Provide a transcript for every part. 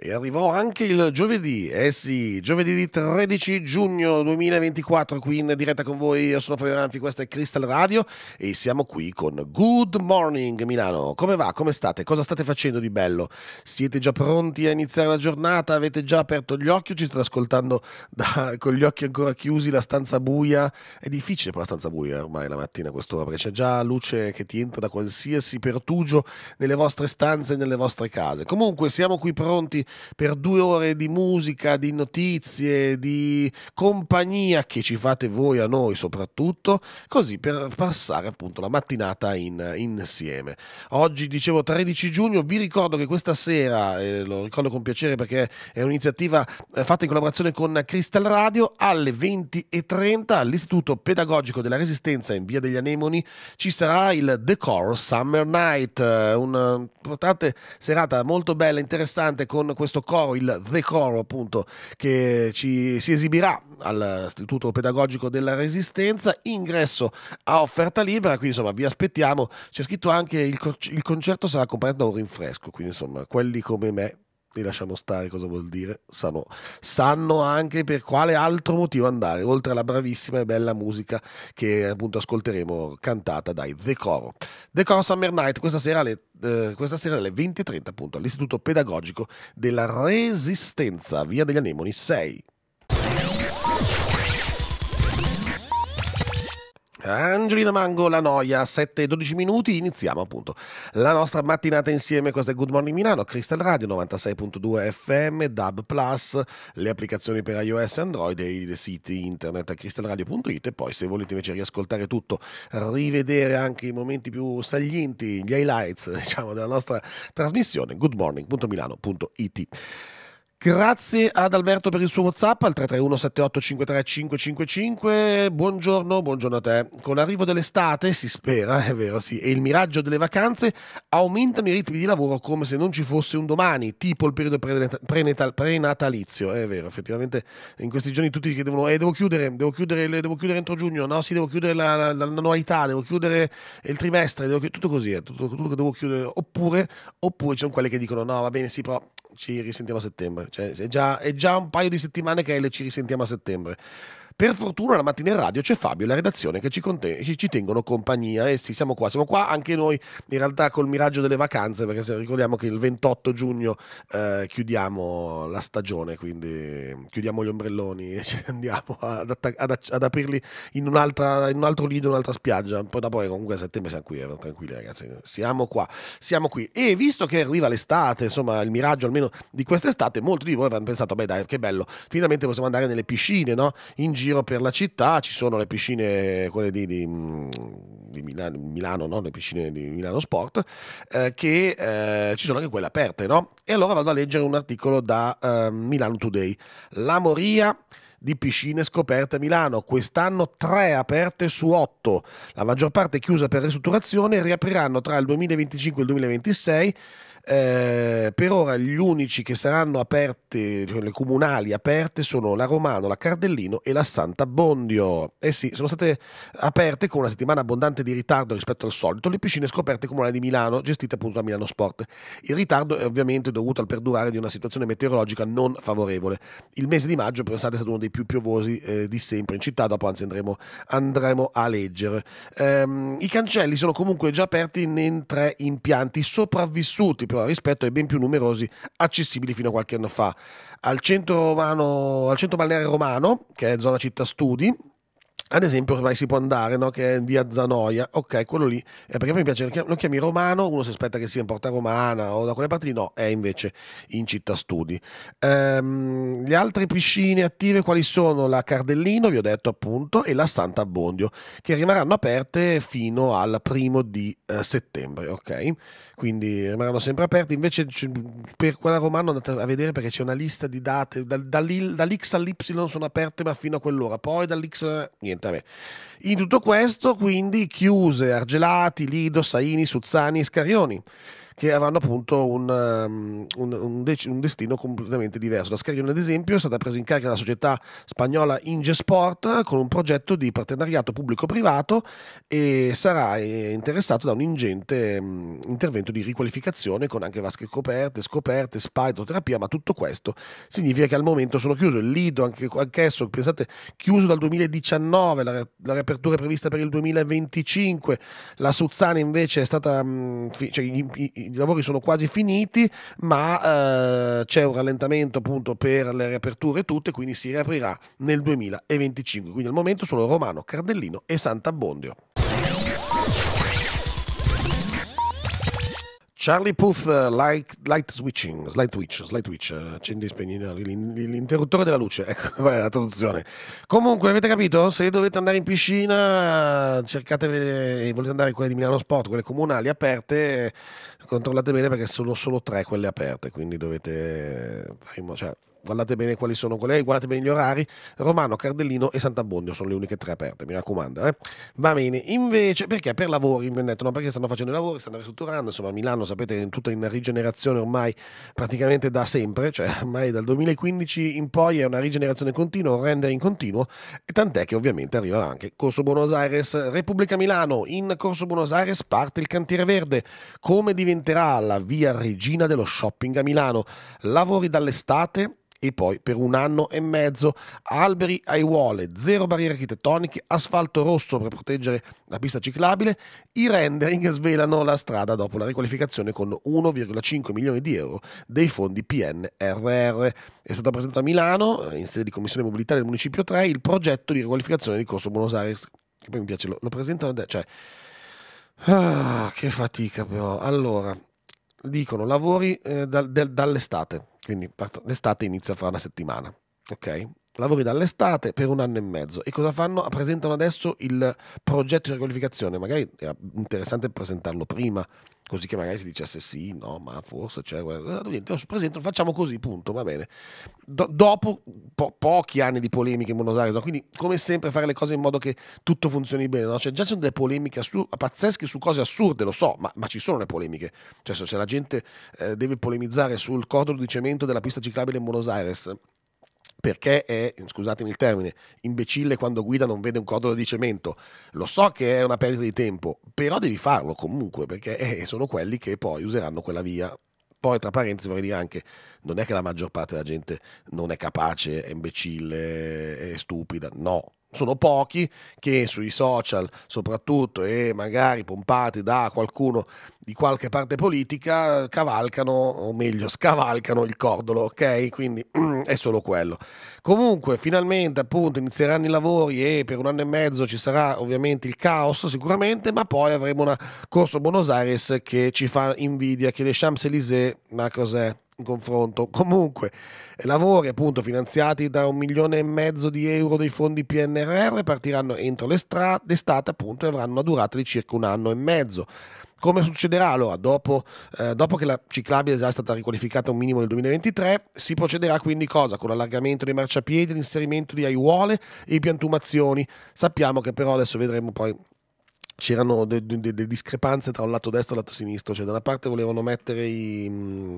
e arrivò anche il giovedì, eh sì, giovedì 13 giugno 2024 qui in diretta con voi, io sono Fabio Ranfi, questa è Crystal Radio e siamo qui con Good Morning Milano. Come va? Come state? Cosa state facendo di bello? Siete già pronti a iniziare la giornata? Avete già aperto gli occhi o ci state ascoltando da, con gli occhi ancora chiusi, la stanza buia? È difficile per la stanza buia ormai la mattina a quest'ora perché c'è già luce che ti entra da qualsiasi pertugio nelle vostre stanze e nelle vostre case. Comunque siamo qui pronti per due ore di musica, di notizie, di compagnia che ci fate voi a noi soprattutto, così per passare appunto la mattinata in, insieme. Oggi dicevo 13 giugno, vi ricordo che questa sera, eh, lo ricordo con piacere perché è un'iniziativa eh, fatta in collaborazione con Crystal Radio, alle 20.30 all'Istituto Pedagogico della Resistenza in Via degli Anemoni ci sarà il Decor Summer Night, eh, un'importante serata molto bella, interessante con questo coro, il The Coro appunto, che ci, si esibirà all'Istituto Pedagogico della Resistenza, ingresso a offerta libera, quindi insomma vi aspettiamo, c'è scritto anche il, il concerto sarà accompagnato da un rinfresco, quindi insomma quelli come me li lasciamo stare cosa vuol dire, sanno, sanno, anche per quale altro motivo andare, oltre alla bravissima e bella musica che appunto ascolteremo cantata dai The Coro. The Coro Summer Night questa sera alle, eh, questa sera alle 20.30 appunto all'Istituto Pedagogico della Resistenza, Via degli Anemoni 6. Angelina Mango, la noia, 7 e 12 minuti, iniziamo appunto la nostra mattinata insieme, questo è Good Morning Milano, Crystal Radio 96.2 FM, DAB Plus, le applicazioni per iOS e Android e i siti internet crystalradio.it e poi se volete invece riascoltare tutto, rivedere anche i momenti più salienti, gli highlights diciamo della nostra trasmissione, goodmorning.milano.it. Grazie ad Alberto per il suo WhatsApp al 331 7853 555. Buongiorno, buongiorno a te. Con l'arrivo dell'estate, si spera, è vero, sì, e il miraggio delle vacanze aumentano i ritmi di lavoro come se non ci fosse un domani, tipo il periodo prenatal, prenatalizio. È vero, effettivamente in questi giorni tutti chiedono: eh, devo chiudere, devo chiudere, devo chiudere entro giugno, no, sì, devo chiudere l'annualità, la, la, devo chiudere il trimestre, devo chiudere, tutto così, è tutto, tutto, che devo chiudere. Oppure, oppure ci sono quelli che dicono: no, va bene, sì, però ci risentiamo a settembre. Cioè, è, già, è già un paio di settimane che è ci risentiamo a settembre. Per fortuna la mattina in radio c'è Fabio e la redazione che ci, conten- che ci tengono compagnia. E eh sì, siamo qua, siamo qua anche noi in realtà col miraggio delle vacanze, perché se ricordiamo che il 28 giugno eh, chiudiamo la stagione, quindi chiudiamo gli ombrelloni e ci andiamo ad, attac- ad, ac- ad aprirli in, in, un altro lido, un'altra spiaggia. Poi da poi comunque a settembre siamo qui, eh, tranquilli ragazzi, siamo qua, siamo qui. E visto che arriva l'estate, insomma il miraggio almeno di quest'estate, molti di voi avranno pensato, beh dai, che bello, finalmente possiamo andare nelle piscine, no? In giro giro per la città ci sono le piscine, quelle di, di, di Milano, Milano no? le piscine di Milano Sport, eh, che eh, ci sono anche quelle aperte. No? E allora vado a leggere un articolo da eh, Milano Today. La Moria di piscine scoperte a Milano. Quest'anno tre aperte su otto, la maggior parte chiusa per ristrutturazione, riapriranno tra il 2025 e il 2026 eh, per ora gli unici che saranno aperti, cioè le comunali aperte, sono la Romano, la Cardellino e la Santa Bondio. Eh sì, sono state aperte con una settimana abbondante di ritardo rispetto al solito le piscine scoperte comunali di Milano, gestite appunto da Milano Sport. Il ritardo è ovviamente dovuto al perdurare di una situazione meteorologica non favorevole. Il mese di maggio, pensate, è stato uno dei più piovosi eh, di sempre in città, dopo anzi andremo, andremo a leggere. Ehm, I cancelli sono comunque già aperti in tre impianti sopravvissuti per piccola rispetto ai ben più numerosi accessibili fino a qualche anno fa. Al centro, romano, al centro balneare romano, che è zona città studi, ad esempio ormai si può andare, no? che è in via Zanoia, ok, quello lì, è eh, perché me piace, lo chiami romano, uno si aspetta che sia in Porta Romana o da quelle parti lì, no, è invece in Città Studi. Ehm, le altre piscine attive quali sono? La Cardellino, vi ho detto appunto, e la Santa Bondio, che rimarranno aperte fino al primo di eh, settembre, ok? quindi rimarranno sempre aperti. Invece per quella romana andate a vedere perché c'è una lista di date, dall'X all'Y sono aperte ma fino a quell'ora, poi dall'X niente, a me. In tutto questo quindi chiuse Argelati, Lido, Saini, Suzzani e Scarioni che avranno appunto un, um, un, un, destino completamente diverso. La Scaglione, ad esempio, è stata presa in carica dalla società spagnola Ingesport con un progetto di partenariato pubblico-privato e sarà eh, interessato da un ingente um, intervento di riqualificazione con anche vasche coperte, scoperte, spa, idroterapia, ma tutto questo significa che al momento sono chiuso. Il Lido, anche, anch'esso, pensate, chiuso dal 2019, la, la riapertura è prevista per il 2025, la Suzzana invece è stata... Um, cioè, i lavori sono quasi finiti, ma eh, c'è un rallentamento appunto per le riaperture tutte, quindi si riaprirà nel 2025. Quindi al momento solo Romano, Cardellino e Sant'Abbondio. Charlie Puth, eh, light, light switching, slide twitch, slide twitch, eh, accendi e spegni l'interruttore della luce, ecco, quella è la traduzione. Comunque, avete capito? Se dovete andare in piscina, cercate e eh, volete andare in quelle di Milano Sport, quelle comunali aperte, controllate bene perché sono solo tre quelle aperte, quindi dovete... Cioè, guardate bene quali sono quelle, eh, guardate bene gli orari, Romano, Cardellino e Sant'Abbondio sono le uniche tre aperte, mi raccomando. Eh? Va bene, invece perché per lavori, mi hanno detto, no, perché stanno facendo i lavori, stanno ristrutturando, insomma Milano sapete è tutta in rigenerazione ormai praticamente da sempre, cioè ormai dal 2015 in poi è una rigenerazione continua, un in continuo e tant'è che ovviamente arriva anche Corso Buenos Aires, Repubblica Milano, in Corso Buenos Aires parte il cantiere verde, come diventerà la via regina dello shopping a Milano, lavori dall'estate e poi per un anno e mezzo alberi ai uole, zero barriere architettoniche, asfalto rosso per proteggere la pista ciclabile. I rendering svelano la strada dopo la riqualificazione con 1,5 milioni di euro dei fondi PNRR. È stato presentato a Milano, in sede di Commissione Mobilità del Municipio 3, il progetto di riqualificazione di Corso Buenos Aires, che poi mi piace, lo, lo presentano, cioè... Ah, che fatica però. Allora, dicono lavori eh, dal, del, dall'estate quindi l'estate inizia fra una settimana. Ok? lavori dall'estate per un anno e mezzo. E cosa fanno? Presentano adesso il progetto di riqualificazione. Magari era interessante presentarlo prima, così che magari si dicesse sì, no, ma forse c'è. Niente, presentano, facciamo così, punto, va bene. Do dopo po pochi anni di polemiche in Buenos Aires, no? quindi come sempre fare le cose in modo che tutto funzioni bene. No? Cioè, già ci sono delle polemiche pazzesche su cose assurde, lo so, ma, ma, ci sono le polemiche. Cioè, se la gente eh, deve polemizzare sul cordolo di cemento della pista ciclabile in Buenos Aires perché è, scusatemi il termine, imbecille quando guida non vede un codolo di cemento. Lo so che è una perdita di tempo, però devi farlo comunque, perché eh, sono quelli che poi useranno quella via. Poi, tra parentesi, vorrei dire anche, non è che la maggior parte della gente non è capace, è imbecille, è stupida, no, sono pochi che sui social soprattutto e magari pompati da qualcuno di qualche parte politica cavalcano o meglio scavalcano il cordolo ok quindi è solo quello comunque finalmente appunto inizieranno i lavori e per un anno e mezzo ci sarà ovviamente il caos sicuramente ma poi avremo una corso Buenos Aires che ci fa invidia che le Champs-Élysées ma cos'è in confronto. Comunque, lavori appunto finanziati da un milione e mezzo di euro dei fondi PNRR partiranno entro l'estate appunto e avranno una durata di circa un anno e mezzo. Come succederà allora? Dopo, eh, dopo, che la ciclabile è già stata riqualificata un minimo nel 2023, si procederà quindi cosa? Con l'allargamento dei marciapiedi, l'inserimento di aiuole e piantumazioni. Sappiamo che però adesso vedremo poi c'erano delle de, de discrepanze tra un lato destro e un lato sinistro, cioè da una parte volevano mettere i,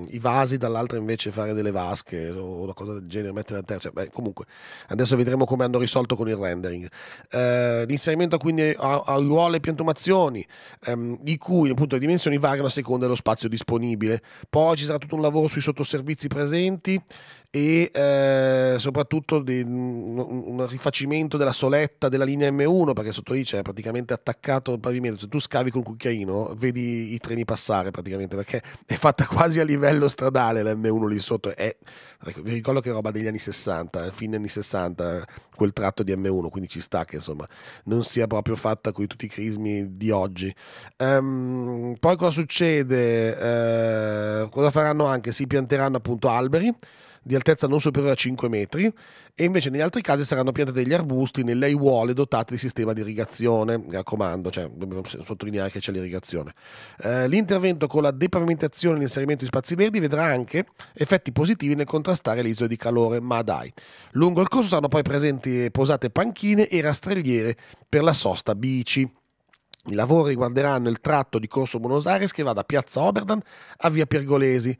i vasi, dall'altra invece fare delle vasche o una cosa del genere, mettere la terza. Beh, comunque, adesso vedremo come hanno risolto con il rendering. Eh, l'inserimento quindi a, a ruole e piantumazioni, ehm, di cui appunto le dimensioni variano a seconda dello spazio disponibile. Poi ci sarà tutto un lavoro sui sottoservizi presenti e eh, soprattutto di, un, rifacimento della soletta della linea M1 perché sotto lì c'è praticamente attaccato il pavimento se tu scavi col cucchiaino vedi i treni passare praticamente perché è fatta quasi a livello stradale la M1 lì sotto è, ecco, vi ricordo che è roba degli anni 60 eh, fine anni 60 quel tratto di M1 quindi ci sta che insomma non sia proprio fatta con tutti i crismi di oggi um, poi cosa succede uh, cosa faranno anche si pianteranno appunto alberi di altezza non superiore a 5 metri e invece negli altri casi saranno piantate degli arbusti nelle aiuole dotate di sistema di irrigazione, mi raccomando, cioè, dobbiamo sottolineare che c'è l'irrigazione. Eh, l'intervento con la depavimentazione e l'inserimento di spazi verdi vedrà anche effetti positivi nel contrastare le isole di calore, ma dai. Lungo il corso saranno poi presenti posate panchine e rastrelliere per la sosta bici. I lavori riguarderanno il tratto di Corso Buenos Aires che va da Piazza Oberdan a Via Pergolesi.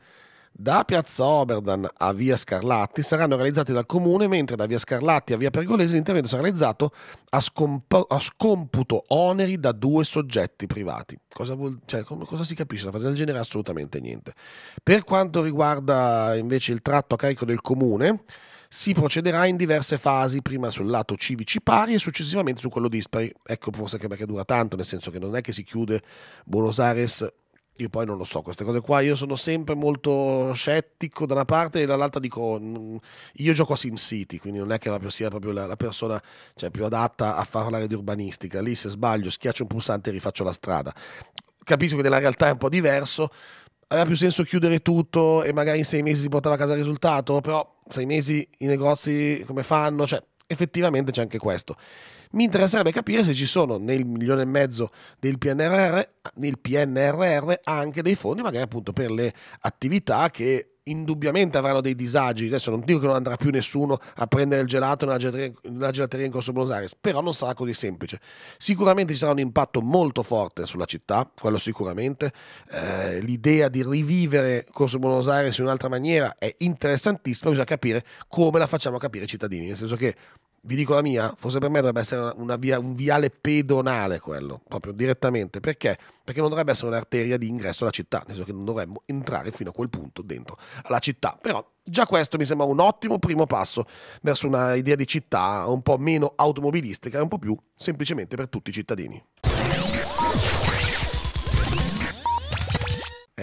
Da Piazza Oberdan a Via Scarlatti saranno realizzati dal comune, mentre da Via Scarlatti a Via Pergolesi l'intervento sarà realizzato a, scompo- a scomputo oneri da due soggetti privati. Cosa, vuol- cioè, com- cosa si capisce? La fase del genere assolutamente niente. Per quanto riguarda invece il tratto a carico del comune, si procederà in diverse fasi, prima sul lato civici pari e successivamente su quello dispari. Ecco forse anche perché dura tanto, nel senso che non è che si chiude Buenos Aires io poi non lo so, queste cose qua, io sono sempre molto scettico da una parte e dall'altra dico, mm, io gioco a SimCity, quindi non è che sia proprio la, la persona cioè, più adatta a parlare di urbanistica, lì se sbaglio schiaccio un pulsante e rifaccio la strada. Capisco che nella realtà è un po' diverso, aveva più senso chiudere tutto e magari in sei mesi si portava a casa il risultato, però sei mesi i negozi come fanno, cioè effettivamente c'è anche questo. Mi interesserebbe capire se ci sono nel milione e mezzo del PNRR, nel PNRR anche dei fondi magari appunto per le attività che indubbiamente avranno dei disagi. Adesso non dico che non andrà più nessuno a prendere il gelato nella gelateria, nella gelateria in Corso Buenos Aires, però non sarà così semplice. Sicuramente ci sarà un impatto molto forte sulla città, quello sicuramente. Eh, l'idea di rivivere Corso Buenos Aires in un'altra maniera è interessantissima, bisogna capire come la facciamo capire ai cittadini, nel senso che vi dico la mia, forse per me dovrebbe essere via, un viale pedonale quello, proprio direttamente. Perché? Perché non dovrebbe essere un'arteria di ingresso alla città, nel senso che non dovremmo entrare fino a quel punto dentro alla città. Però già questo mi sembra un ottimo primo passo verso una idea di città un po' meno automobilistica, e un po' più semplicemente per tutti i cittadini.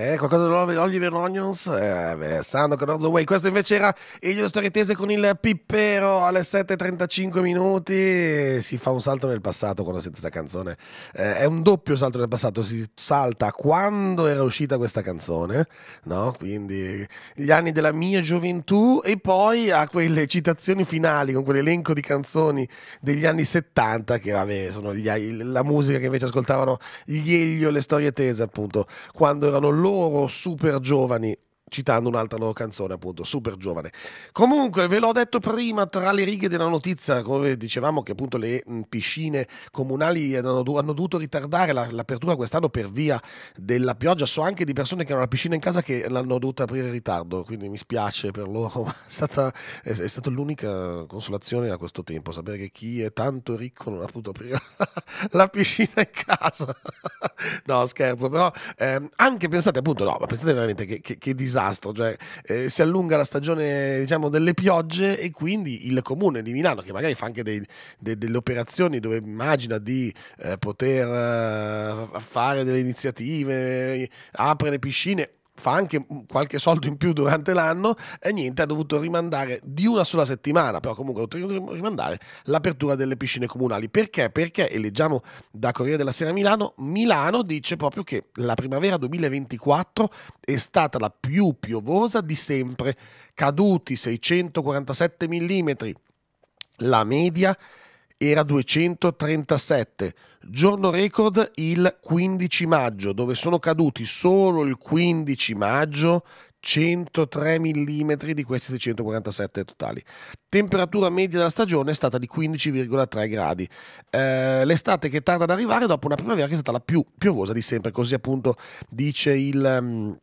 Eh, qualcosa di Oliver Onions? Eh, beh, stando con Orzo Way. Questo invece era Elio Storietese con il Pippero alle 7.35 minuti. Si fa un salto nel passato quando sente questa canzone. Eh, è un doppio salto nel passato. Si salta quando era uscita questa canzone, no? Quindi gli anni della mia gioventù e poi a quelle citazioni finali con quell'elenco di canzoni degli anni 70 che, vabbè, sono gli, la musica che invece ascoltavano gli Elio, le storie tese, appunto, quando erano loro loro super giovani citando un'altra loro canzone, appunto, super giovane. Comunque, ve l'ho detto prima, tra le righe della notizia, come dicevamo che appunto le piscine comunali hanno, hanno dovuto ritardare la, l'apertura quest'anno per via della pioggia, so anche di persone che hanno la piscina in casa che l'hanno dovuta aprire in ritardo, quindi mi spiace per loro, ma è stata, è, è stata l'unica consolazione a questo tempo, sapere che chi è tanto ricco non ha potuto aprire la piscina in casa. no, scherzo, però ehm, anche pensate appunto, no, ma pensate veramente che, che, che disastro disastro, cioè eh, si allunga la stagione diciamo, delle piogge e quindi il comune di Milano, che magari fa anche dei, de, delle operazioni dove immagina di eh, poter eh, fare delle iniziative, apre le piscine fa anche qualche soldo in più durante l'anno e niente, ha dovuto rimandare di una sola settimana, però comunque ha dovuto rimandare l'apertura delle piscine comunali. Perché? Perché, e leggiamo da Corriere della Sera Milano, Milano dice proprio che la primavera 2024 è stata la più piovosa di sempre, caduti 647 mm, la media era 237, giorno record il 15 maggio, dove sono caduti solo il 15 maggio 103 mm di questi 647 totali. Temperatura media della stagione è stata di 15,3 gradi. Eh, l'estate che tarda ad arrivare dopo una primavera che è stata la più piovosa di sempre, così appunto dice il... Um,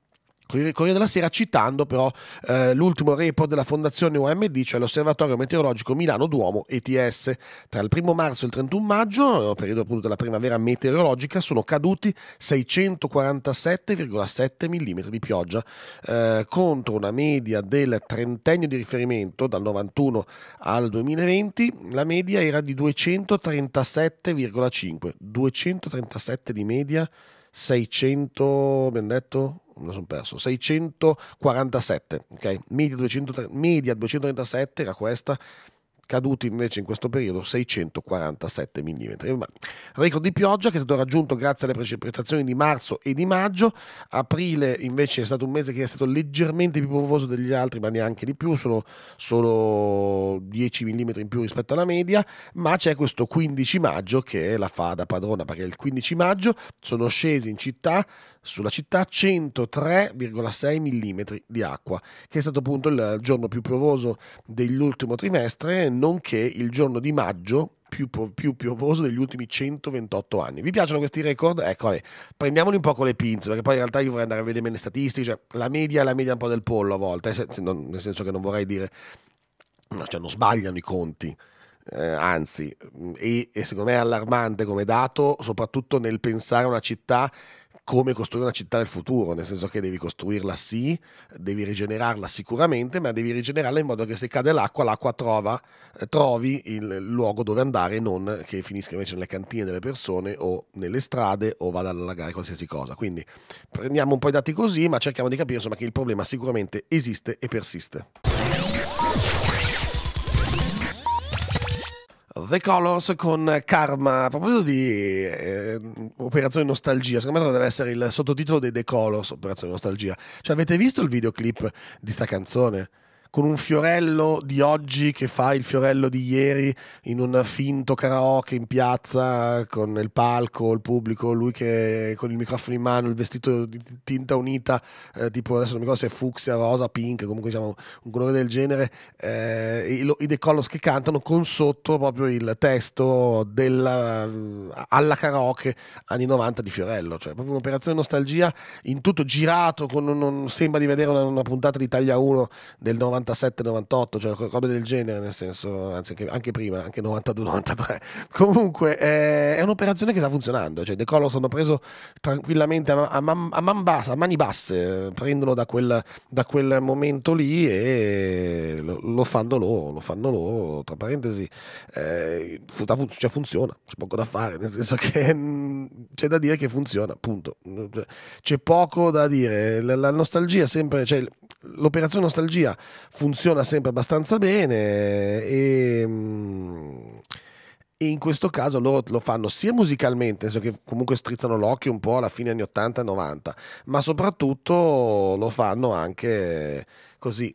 Corriere della Sera citando però eh, l'ultimo report della Fondazione UMD, cioè l'Osservatorio Meteorologico Milano Duomo ETS. Tra il 1 marzo e il 31 maggio, eh, periodo appunto della primavera meteorologica, sono caduti 647,7 mm di pioggia eh, contro una media del trentennio di riferimento dal 91 al 2020, la media era di 237,5, 237 di media 600, ben detto, me sono perso, 647, ok? Media, 200, media 237 era questa, caduti invece in questo periodo 647 mm. Record di pioggia che è stato raggiunto grazie alle precipitazioni di marzo e di maggio, aprile invece è stato un mese che è stato leggermente più piovoso degli altri, ma neanche di più, sono solo 10 mm in più rispetto alla media, ma c'è questo 15 maggio che è la fa da padrona perché il 15 maggio sono scesi in città sulla città 103,6 mm di acqua, che è stato appunto il giorno più piovoso dell'ultimo trimestre, nonché il giorno di maggio più, più piovoso degli ultimi 128 anni. Vi piacciono questi record? Ecco, vabbè, eh, prendiamoli un po' con le pinze, perché poi in realtà io vorrei andare a vedere le statistiche, cioè la media è la media un po' del pollo a volte, eh, nel senso che non vorrei dire, cioè non sbagliano i conti. Eh, anzi, mm, e, e secondo me è allarmante come dato, soprattutto nel pensare a una città come costruire una città nel futuro, nel senso che devi costruirla sì, devi rigenerarla sicuramente, ma devi rigenerarla in modo che se cade l'acqua, l'acqua trova, eh, trovi il luogo dove andare non che finisca invece nelle cantine delle persone o nelle strade o vada ad allagare qualsiasi cosa. Quindi prendiamo un po' i dati così, ma cerchiamo di capire insomma, che il problema sicuramente esiste e persiste. The Colors con Karma. A proposito di eh, Operazione Nostalgia, secondo me deve essere il sottotitolo dei The Colors, Operazione Nostalgia. Cioè, avete visto il videoclip di sta canzone? con un fiorello di oggi che fa il fiorello di ieri in un finto karaoke in piazza con il palco, il pubblico, lui che con il microfono in mano, il vestito di tinta unita, eh, tipo adesso non mi ricordo se è fucsia, rosa, pink, comunque diciamo un colore del genere, eh, i, i The Colors che cantano con sotto proprio il testo della, eh, alla karaoke anni 90 di Fiorello, cioè proprio un'operazione nostalgia in tutto girato, con, non sembra di vedere una, una puntata di Taglia 1 del 90 97-98, cioè robe del genere, nel senso, anzi anche, anche prima, anche 92-93. Comunque eh, è un'operazione che sta funzionando, cioè De Colors hanno preso tranquillamente a, a, man, a, man basse, a mani basse, prendono da quel, da quel, momento lì e lo, lo, fanno loro, lo fanno loro, tra parentesi, eh, cioè funziona, c'è poco da fare, nel senso che mh, mm, c'è da dire che funziona, punto. Cioè, c'è poco da dire, la, la nostalgia sempre, cioè l'operazione nostalgia funziona sempre abbastanza bene e, mm, e in questo caso loro lo fanno sia musicalmente, nel senso che comunque strizzano l'occhio un po' alla fine anni 80 e 90, ma soprattutto lo fanno anche così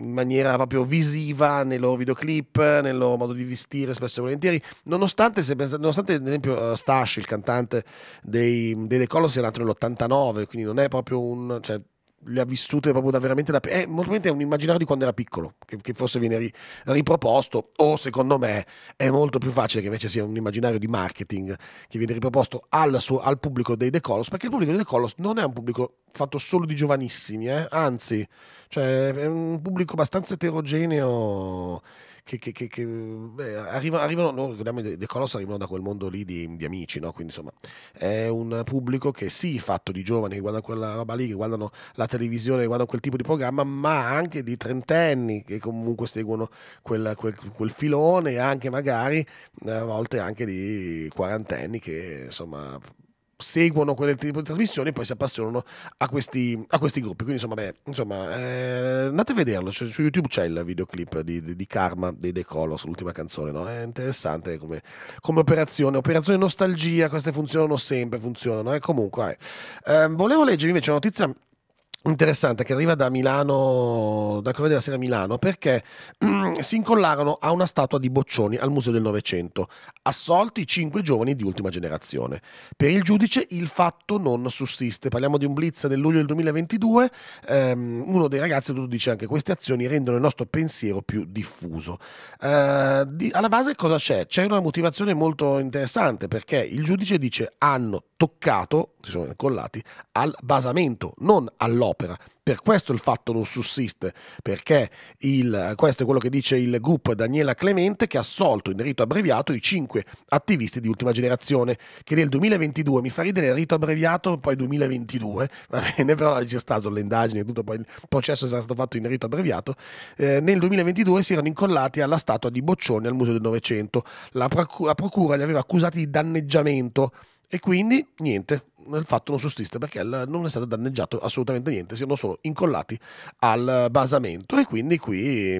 in maniera proprio visiva nei loro videoclip, nel loro modo di vestire spesso e volentieri, nonostante, se, nonostante ad esempio uh, Stash, il cantante dei, dei Colossi, è nato nell'89, quindi non è proprio un... Cioè, le ha vissute proprio da veramente da... È, molto è un immaginario di quando era piccolo, che, che forse viene ri, riproposto, o secondo me è molto più facile che invece sia un immaginario di marketing che viene riproposto al, suo, al pubblico dei The Colors, perché il pubblico dei The Colors non è un pubblico fatto solo di giovanissimi, eh? anzi, cioè, è un pubblico abbastanza eterogeneo che, che, che beh, arrivano, arrivano no, ricordiamo, The Colors arrivano da quel mondo lì di, di amici, no? quindi insomma è un pubblico che sì, fatto di giovani che guardano quella roba lì, che guardano la televisione, che guardano quel tipo di programma, ma anche di trentenni che comunque seguono quel, quel, quel filone e anche magari a volte anche di quarantenni che insomma seguono quel tipo di trasmissioni e poi si appassionano a questi, a questi gruppi. Quindi insomma, beh, insomma eh, andate a vederlo, cioè, su YouTube c'è il videoclip di, di, di Karma dei The Colors, l'ultima canzone, no? è interessante come, come, operazione, operazione nostalgia, queste funzionano sempre, funzionano, eh? comunque. Eh, volevo leggere invece una notizia interessante che arriva da Milano, da Corriere della Sera Milano, perché mm, si incollarono a una statua di Boccioni al Museo del Novecento, assolti cinque giovani di ultima generazione. Per il giudice il fatto non sussiste. Parliamo di un blitz del luglio del 2022, ehm, uno dei ragazzi dice anche queste azioni rendono il nostro pensiero più diffuso. Eh, di, alla base cosa c'è? C'è una motivazione molto interessante perché il giudice dice hanno toccato, si sono incollati, al basamento, non all'opera dell'opera. Per questo il fatto non sussiste, perché il, questo è quello che dice il GUP Daniela Clemente che ha assolto in rito abbreviato i cinque attivisti di ultima generazione, che nel 2022, mi fa ridere il rito abbreviato, poi 2022, va bene, però c'è stato le indagini e tutto, poi il processo sarà stato fatto in rito abbreviato, eh, nel 2022 si erano incollati alla statua di Boccioni al Museo del Novecento. La, procura, la procura li aveva accusati di danneggiamento e quindi niente, il fatto non sussiste perché non è stato danneggiato assolutamente niente, siano solo incollati al basamento e quindi qui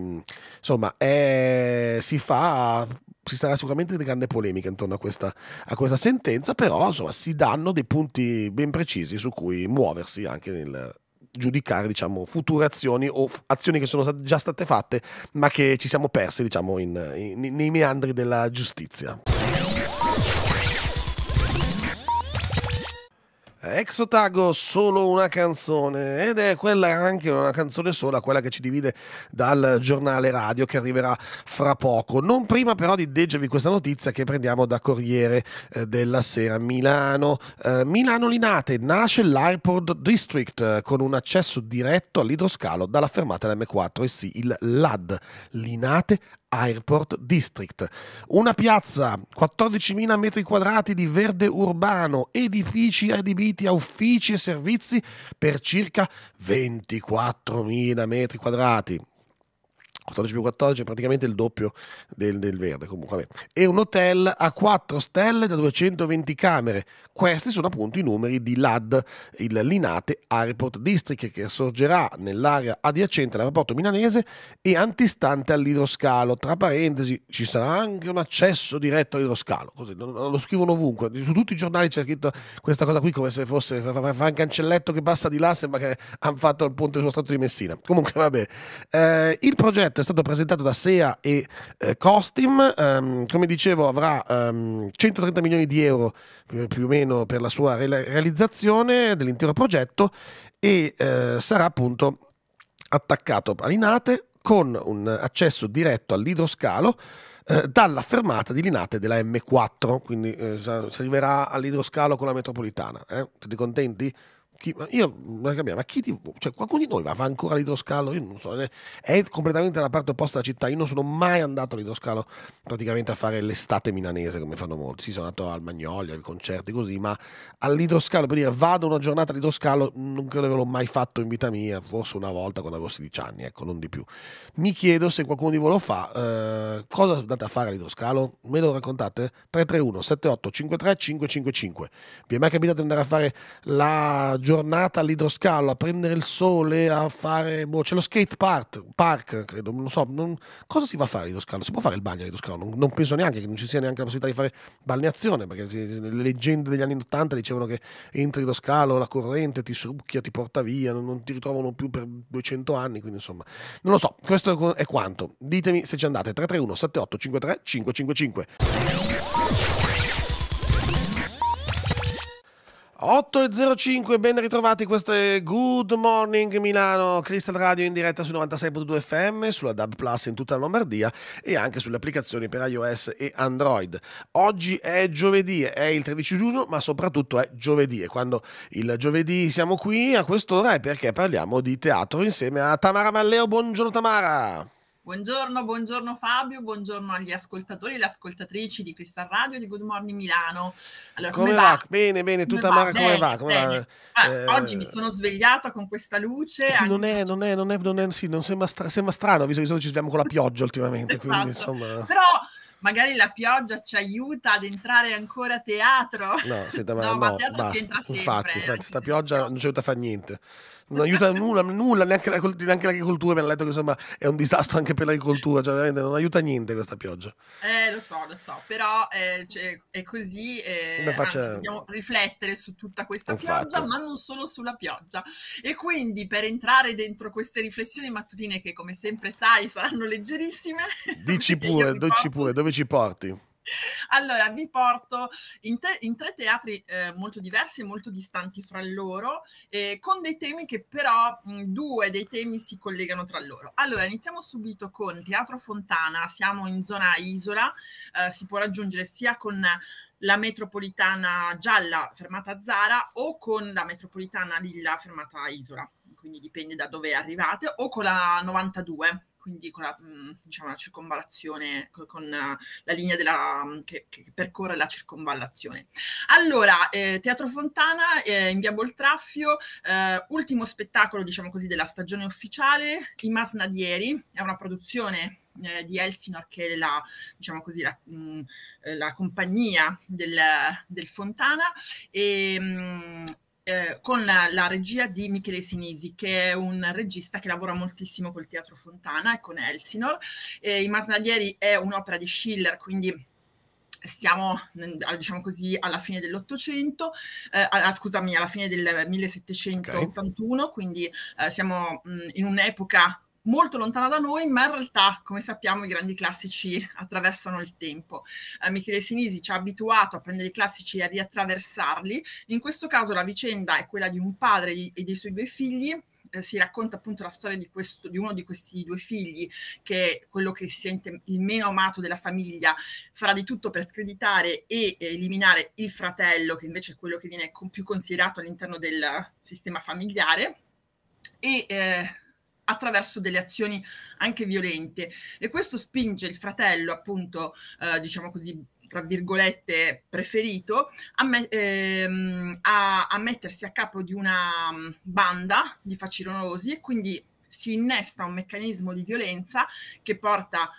insomma è, si fa ci sarà sicuramente di grande polemica intorno a questa, a questa sentenza, però insomma, si danno dei punti ben precisi su cui muoversi anche nel giudicare diciamo, future azioni o azioni che sono già state fatte ma che ci siamo persi diciamo, in, in, nei meandri della giustizia. Exotago solo una canzone ed è quella anche una canzone sola, quella che ci divide dal giornale radio che arriverà fra poco. Non prima però di leggervi questa notizia che prendiamo da Corriere eh, della Sera Milano. Eh, Milano Linate, nasce l'Airport District eh, con un accesso diretto all'idroscalo dalla fermata M4 e sì, il LAD Linate Airport District. Una piazza, 14.000 metri quadrati di verde urbano, edifici adibiti a uffici e servizi per circa 24.000 metri quadrati. 14 più 14 è praticamente il doppio del, del verde comunque. E un hotel a 4 stelle da 220 camere. Questi sono appunto i numeri di LAD, il Linate Airport District, che sorgerà nell'area adiacente all'aeroporto milanese e antistante all'idroscalo. Tra parentesi, ci sarà anche un accesso diretto all'idroscalo. Così, lo scrivono ovunque. Su tutti i giornali c'è scritto questa cosa qui, come se fosse un cancelletto che passa di là, sembra che hanno fatto il ponte sullo stato di Messina. Comunque, vabbè. Eh, il progetto è stato presentato da SEA e eh, Costim, um, come dicevo avrà um, ehm, 130 milioni di euro eh, più, o meno per la sua realizzazione dell'intero progetto e eh, sarà appunto attaccato a Linate con un accesso diretto all'idroscalo eh, dalla fermata di Linate della M4, quindi eh, si arriverà all'idroscalo con la metropolitana. Tutti contenti? Chi, io non capiamo, ma chi di, voi? cioè, qualcuno di noi va, fa ancora all'idroscalo? Io non so, eh, è completamente la parte opposta della città. Io non sono mai andato all'idroscalo praticamente a fare l'estate milanese come fanno molti. Sì, sono andato al Magnolia, ai concerti così, ma all'idroscalo per dire vado una giornata all'idroscalo, non credo che l'ho mai fatto in vita mia, forse una volta quando avevo 16 anni, ecco, non di più. Mi chiedo se qualcuno di voi lo fa, eh, cosa andate a fare all'idroscalo? Me lo raccontate? 331 78 53 555. Vi è mai capitato di andare a fare la giornata all'idroscalo a prendere il sole, a fare. Boh, c'è lo skate park, park credo. Non so. Non... cosa si va a fare all'idroscalo? Si può fare il bagno all'idroscalo? Non, non penso neanche che non ci sia neanche la possibilità di fare balneazione, perché le leggende degli anni 80 dicevano che entri all'idroscalo, la corrente ti succhia, ti porta via, non, non ti ritrovano più per 200 anni. Quindi insomma, non lo so. Questo è quanto. Ditemi se ci andate. 331 78 53 555. 8.05, ben ritrovati, questo è Good Morning Milano, Crystal Radio in diretta su 96.2 FM, sulla DAB Plus in tutta la Lombardia e anche sulle applicazioni per iOS e Android. Oggi è giovedì, è il 13 giugno, ma soprattutto è giovedì e quando il giovedì siamo qui a quest'ora è perché parliamo di teatro insieme a Tamara Malleo. Buongiorno Tamara! Buongiorno, buongiorno Fabio, buongiorno agli ascoltatori e alle ascoltatrici di Cristal Radio di Good Morning Milano. Allora, come, come va? va? Bene, bene, come tutta Mara come va? Come va? Ah, eh, oggi mi sono svegliata con questa luce. Eh non è, non è, non è, non è, sì, non sembra, stra sembra strano, visto che ci svegliamo con la pioggia ultimamente, esatto. quindi insomma... Però magari la pioggia ci aiuta ad entrare ancora a teatro. No, senta, ma no, no, ma teatro basta, si entra sempre. Infatti, infatti, eh, sta pioggia non ci aiuta a fare niente non aiuta nulla, nulla neanche, la, neanche l'agricoltura. Abbiamo letto che insomma è un disastro anche per l'agricoltura, cioè veramente non aiuta niente questa pioggia. Eh, lo so, lo so, però eh, cioè, è così. Eh, faccia... anzi, dobbiamo riflettere su tutta questa Infatti. pioggia, ma non solo sulla pioggia. E quindi per entrare dentro queste riflessioni mattutine, che come sempre sai saranno leggerissime, dici pure, dici pure, dove ci porti? allora, vi porto in, te- in tre teatri eh, molto diversi e molto distanti fra loro, eh, con dei temi che però mh, due dei temi si collegano tra loro. Allora, iniziamo subito con Teatro Fontana, siamo in zona isola, eh, si può raggiungere sia con la metropolitana gialla fermata Zara o con la metropolitana lilla fermata Isola, quindi dipende da dove arrivate, o con la 92 quindi con la, mm, diciamo, la circonvallazione, con, eh, la linea della, mm, che, che, percorre la circonvallazione. Allora, eh, Teatro Fontana eh, in via Boltraffio, eh, ultimo spettacolo, diciamo così, della stagione ufficiale, I Masnadieri, è una produzione eh, di Elsinore, che è la, diciamo così, la, mh, mm, eh, la compagnia del, del Fontana. E, mh, eh, con la, la, regia di Michele Sinisi, che è un regista che lavora moltissimo col Teatro Fontana e con Elsinor. Eh, I Masnadieri è un'opera di Schiller, quindi siamo mm, diciamo così alla fine dell'Ottocento, eh, scusami, alla fine del 1781, okay. quindi eh, siamo mh, mm, in un'epoca molto lontana da noi, ma in realtà, come sappiamo, i grandi classici attraversano il tempo. Eh, Michele Sinisi ci ha abituato a prendere i classici e a riattraversarli. In questo caso la vicenda è quella di un padre e dei suoi due figli eh, si racconta appunto la storia di, questo, di, uno di questi due figli, che è quello che si sente il meno amato della famiglia, farà di tutto per screditare e eh, eliminare il fratello, che invece è quello che viene con più considerato all'interno del sistema familiare. E eh, attraverso delle azioni anche violente e questo spinge il fratello appunto eh, diciamo così tra virgolette preferito a, me, ehm, a, a mettersi a capo di una mm, banda di facinorosi e quindi si innesta un meccanismo di violenza che porta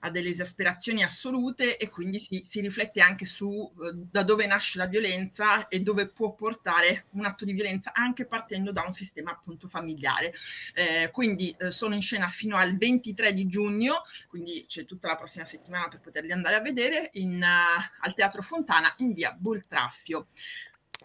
ha delle esasperazioni assolute e quindi si, si riflette anche su eh, da dove nasce la violenza e dove può portare un atto di violenza anche partendo da un sistema appunto familiare. Eh, quindi eh, sono in scena fino al 23 di giugno, quindi c'è tutta la prossima settimana per poterli andare a vedere in, uh, al Teatro Fontana in via Boltraffio.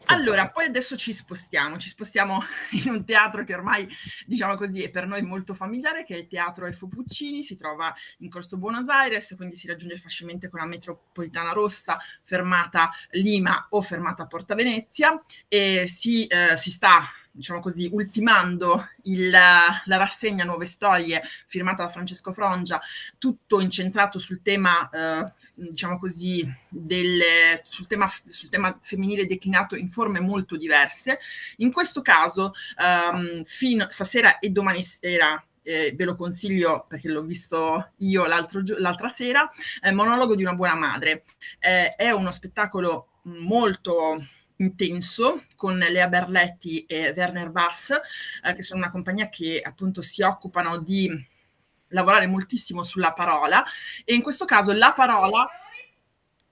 Allora, poi adesso ci spostiamo, ci spostiamo in un teatro che ormai, diciamo così, è per noi molto familiare, che è il Teatro Elfo Puccini, si trova in Corso Buenos Aires, quindi si raggiunge facilmente con la metropolitana rossa, fermata Lima o fermata Porta Venezia, e si, eh, si sta diciamo così, ultimando il, la rassegna Nuove Storie firmata da Francesco Frongia, tutto incentrato sul tema, eh, diciamo così, delle, sul, tema, sul, tema, femminile declinato in forme molto diverse. In questo caso, ehm, fino, stasera e domani sera eh, ve lo consiglio perché l'ho visto io l'altra sera, eh, Monologo di una buona madre. Eh, è uno spettacolo molto intenso con Lea Berletti e Werner Bass, eh, che sono una compagnia che appunto si occupano di lavorare moltissimo sulla parola e in questo caso la parola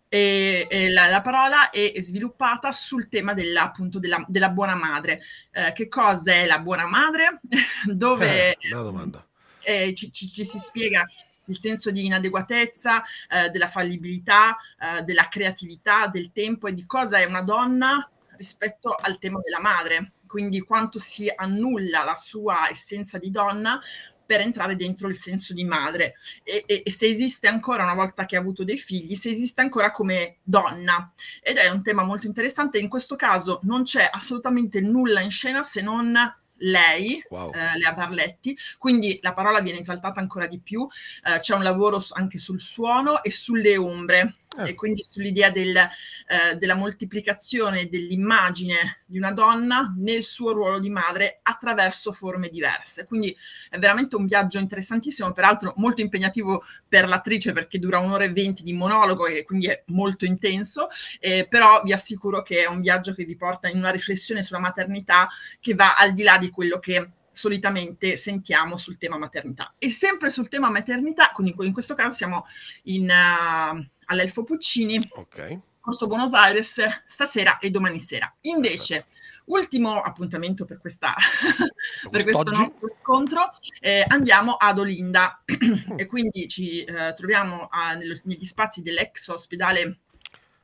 e, e la, la, parola è sviluppata sul tema della, appunto, della, della buona madre. Eh, che cosa è la buona madre? Dove eh, una domanda. Eh, ci, ci, ci, si spiega il senso di inadeguatezza, eh, della fallibilità, eh, della creatività, del tempo e di cosa è una donna rispetto al tema della madre, quindi quanto si annulla la sua essenza di donna per entrare dentro il senso di madre e, e, e, se esiste ancora una volta che ha avuto dei figli, se esiste ancora come donna. Ed è un tema molto interessante, in questo caso non c'è assolutamente nulla in scena se non lei, wow. eh, Lea Barletti, quindi la parola viene esaltata ancora di più, eh, c'è un lavoro anche sul suono e sulle ombre eh. E quindi sull'idea del, eh, della moltiplicazione dell'immagine di una donna nel suo ruolo di madre attraverso forme diverse. Quindi è veramente un viaggio interessantissimo, peraltro molto impegnativo per l'attrice perché dura un'ora e venti di monologo e quindi è molto intenso, eh, però vi assicuro che è un viaggio che vi porta in una riflessione sulla maternità che va al di là di quello che solitamente sentiamo sul tema maternità. E sempre sul tema maternità, quindi in questo caso siamo in... Uh, all'Elfo Puccini, okay. Corso Buenos Aires, stasera e domani sera. Invece, Perfetto. ultimo appuntamento per, questa, per questo nostro incontro, eh, andiamo ad Olinda mm. e quindi ci eh, troviamo a, nello, negli spazi dell'ex ospedale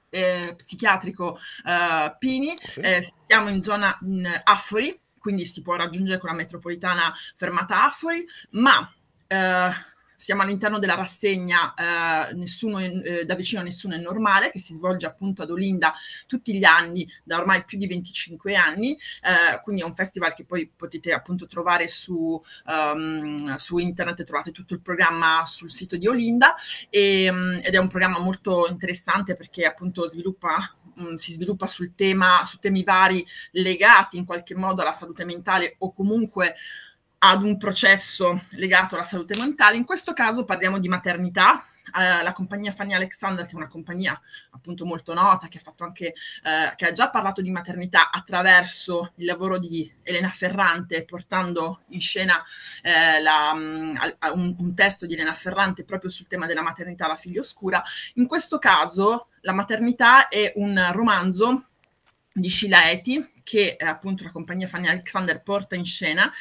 eh, psichiatrico eh, Pini, sì. Eh, siamo in zona in mm, Affori, quindi si può raggiungere con la metropolitana fermata Affori, ma... Uh, siamo all'interno della rassegna eh, nessuno è, eh, da vicino a nessuno è normale, che si svolge appunto ad Olinda tutti gli anni, da ormai più di 25 anni, eh, quindi è un festival che poi potete appunto trovare su, um, su internet, trovate tutto il programma sul sito di Olinda e, um, ed è un programma molto interessante perché appunto sviluppa mm, si sviluppa sul tema, su temi vari legati in qualche modo alla salute mentale o comunque ad un processo legato alla salute mentale. In questo caso parliamo di maternità, eh, la compagnia Fanny Alexander, che è una compagnia appunto molto nota, che ha, fatto anche, eh, che ha già parlato di maternità attraverso il lavoro di Elena Ferrante, portando in scena eh, la, mm, un, un, testo di Elena Ferrante proprio sul tema della maternità, la figlia oscura. In questo caso la maternità è un romanzo di Scilaeti, che eh, appunto la compagnia Fanny Alexander porta in scena,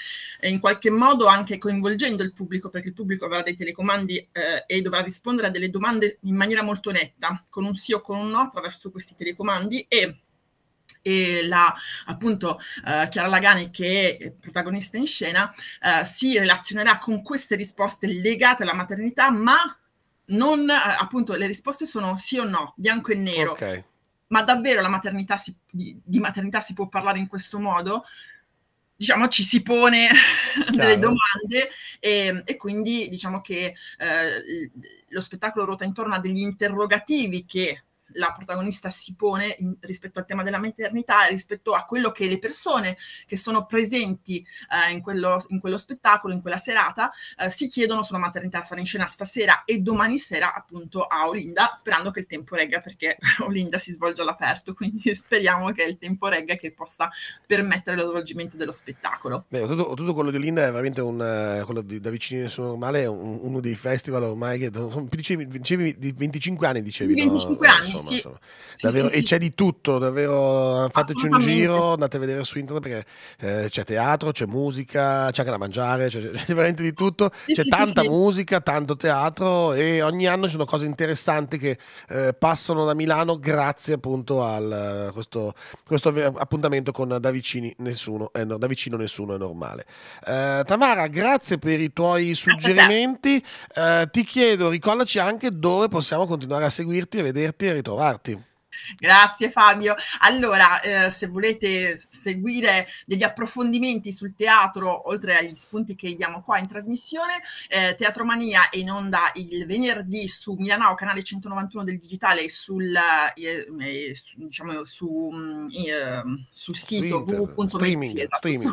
in qualche modo anche coinvolgendo il pubblico, perché il pubblico avrà dei telecomandi eh, e dovrà rispondere a delle domande in maniera molto netta, con un sì o con un no attraverso questi telecomandi e e la, appunto eh, Chiara Lagani che è eh, protagonista in scena eh, si relazionerà con queste risposte legate alla maternità ma non eh, appunto le risposte sono sì o no bianco e nero okay ma davvero la maternità si, di, di, maternità si può parlare in questo modo? Diciamo, ci si pone delle domande e, e, quindi diciamo che eh, lo spettacolo ruota intorno a degli interrogativi che la protagonista si pone in, rispetto al tema della maternità, rispetto a quello che le persone che sono presenti eh, in, quello, in, quello, spettacolo, in quella serata, eh, si chiedono sulla maternità. Sarà in scena stasera e domani sera appunto a Olinda, sperando che il tempo regga perché Olinda si svolge all'aperto, quindi speriamo che il tempo regga che possa permettere lo svolgimento dello spettacolo. Beh, tutto, tutto quello di Olinda è veramente un, eh, quello di, da vicino nessuno normale, un, uno dei festival ormai che sono, dicevi, dicevi, 25 anni dicevi. 25 no? anni, insomma, sì. insomma. Davvero, e c'è di tutto, davvero fateci un giro, andate a vedere su internet perché eh, c'è teatro, c'è musica, c'è anche da mangiare, c'è, c'è veramente di tutto, c'è tanta musica, tanto teatro e ogni anno ci sono cose interessanti che eh, passano da Milano grazie appunto a eh, questo, questo, appuntamento con da, vicini, nessuno, eh, no, da vicino nessuno è normale. Eh, Tamara, grazie per i tuoi suggerimenti, eh, ti chiedo, ricordaci anche dove possiamo continuare a seguirti, a vederti e ritornare trovarti. Grazie Fabio. Allora, eh, se volete seguire degli approfondimenti sul teatro, oltre agli spunti che diamo qua in trasmissione, eh, Teatro Mania è in onda il venerdì su Milanao, canale 191 del digitale, e sul, eh, eh, su, diciamo, su, mm, eh, sul sito www.mediapason.it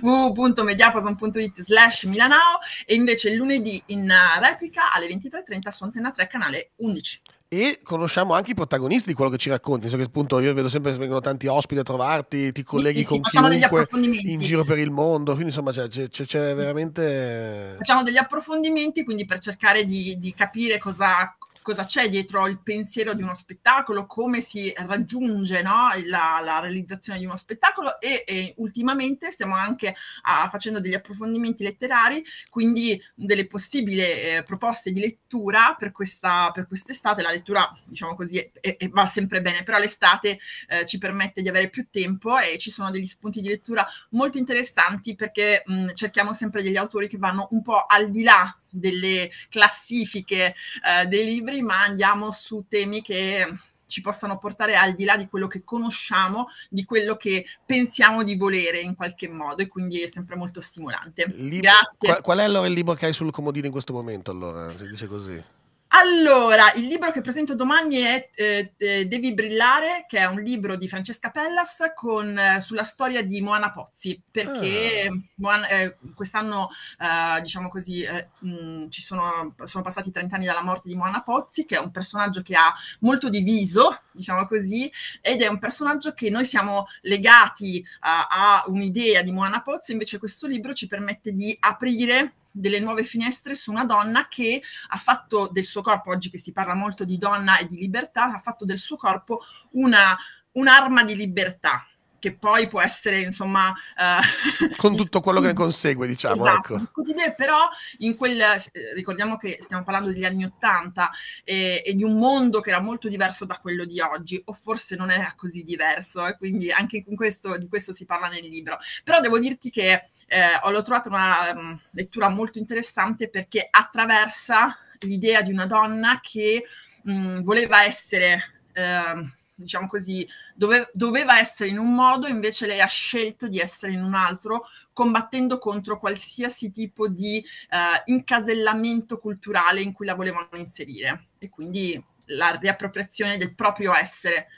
www esatto, slash Milanao e invece lunedì in replica alle 23.30 su Antenna 3 canale 11 e conosciamo anche i protagonisti di quello che ci racconti. So che appunto io vedo sempre che vengono tanti ospiti a trovarti, ti colleghi sì, sì, con sì, chiunque in giro per il mondo, quindi insomma c'è, c'è, c'è veramente... Facciamo degli approfondimenti quindi per cercare di, di capire cosa, cosa c'è dietro il pensiero di uno spettacolo, come si raggiunge no, la, la, realizzazione di uno spettacolo e, e ultimamente stiamo anche a, facendo degli approfondimenti letterari, quindi delle possibili eh, proposte di lettura per, questa, per quest'estate. La lettura, diciamo così, è, è, va sempre bene, però l'estate eh, ci permette di avere più tempo e ci sono degli spunti di lettura molto interessanti perché mh, cerchiamo sempre degli autori che vanno un po' al di là delle classifiche eh, dei libri, ma andiamo su temi che ci possano portare al di là di quello che conosciamo, di quello che pensiamo di volere in qualche modo e quindi è sempre molto stimolante. Libro, Grazie. Qual, qual è allora il libro che hai sul comodino in questo momento allora? Si dice così. Allora, il libro che presento domani è eh, eh, Devi brillare, che è un libro di Francesca Pellas con, eh, sulla storia di Moana Pozzi, perché oh. Moana, eh, quest'anno, eh, diciamo così, eh, mh, sono, sono, passati 30 anni dalla morte di Moana Pozzi, che è un personaggio che ha molto diviso, diciamo così, ed è un personaggio che noi siamo legati a un'idea di Moana Pozzi, invece questo libro ci permette di aprire delle nuove finestre su una donna che ha fatto del suo corpo, oggi che si parla molto di donna e di libertà, ha fatto del suo corpo una, un'arma di libertà che poi può essere insomma eh, con tutto quello che ne consegue diciamo esatto, ecco. però in quel eh, ricordiamo che stiamo parlando degli anni Ottanta eh, e di un mondo che era molto diverso da quello di oggi o forse non era così diverso e eh, quindi anche questo, di questo si parla nel libro però devo dirti che eh, l'ho trovata una um, lettura molto interessante perché attraversa l'idea di una donna che mh, mm, voleva essere, eh, diciamo così, dove, doveva essere in un modo, invece lei ha scelto di essere in un altro, combattendo contro qualsiasi tipo di eh, incasellamento culturale in cui la volevano inserire. E quindi la riappropriazione del proprio essere,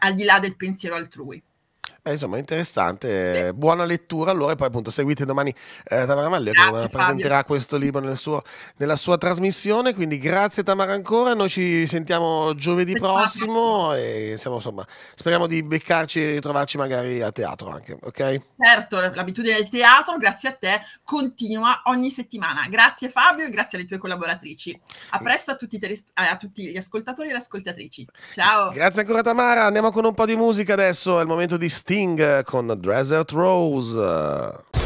al di là del pensiero altrui. Eh, insomma, interessante, Beh. buona lettura. Allora, e poi appunto seguite domani eh, Tamara Malle che presenterà questo libro nel suo, nella sua trasmissione. Quindi grazie Tamara ancora, noi ci sentiamo giovedì prossimo e siamo, insomma, speriamo di beccarci e ritrovarci magari a teatro anche, ok? Certo, l'abitudine del teatro, grazie a te, continua ogni settimana. Grazie Fabio e grazie alle tue collaboratrici. A mm. presto a tutti, teles- eh, a tutti gli ascoltatori e le ascoltatrici. Ciao. Grazie ancora Tamara, andiamo con un po' di musica adesso, è il momento di... St- Sting con Desert Rose.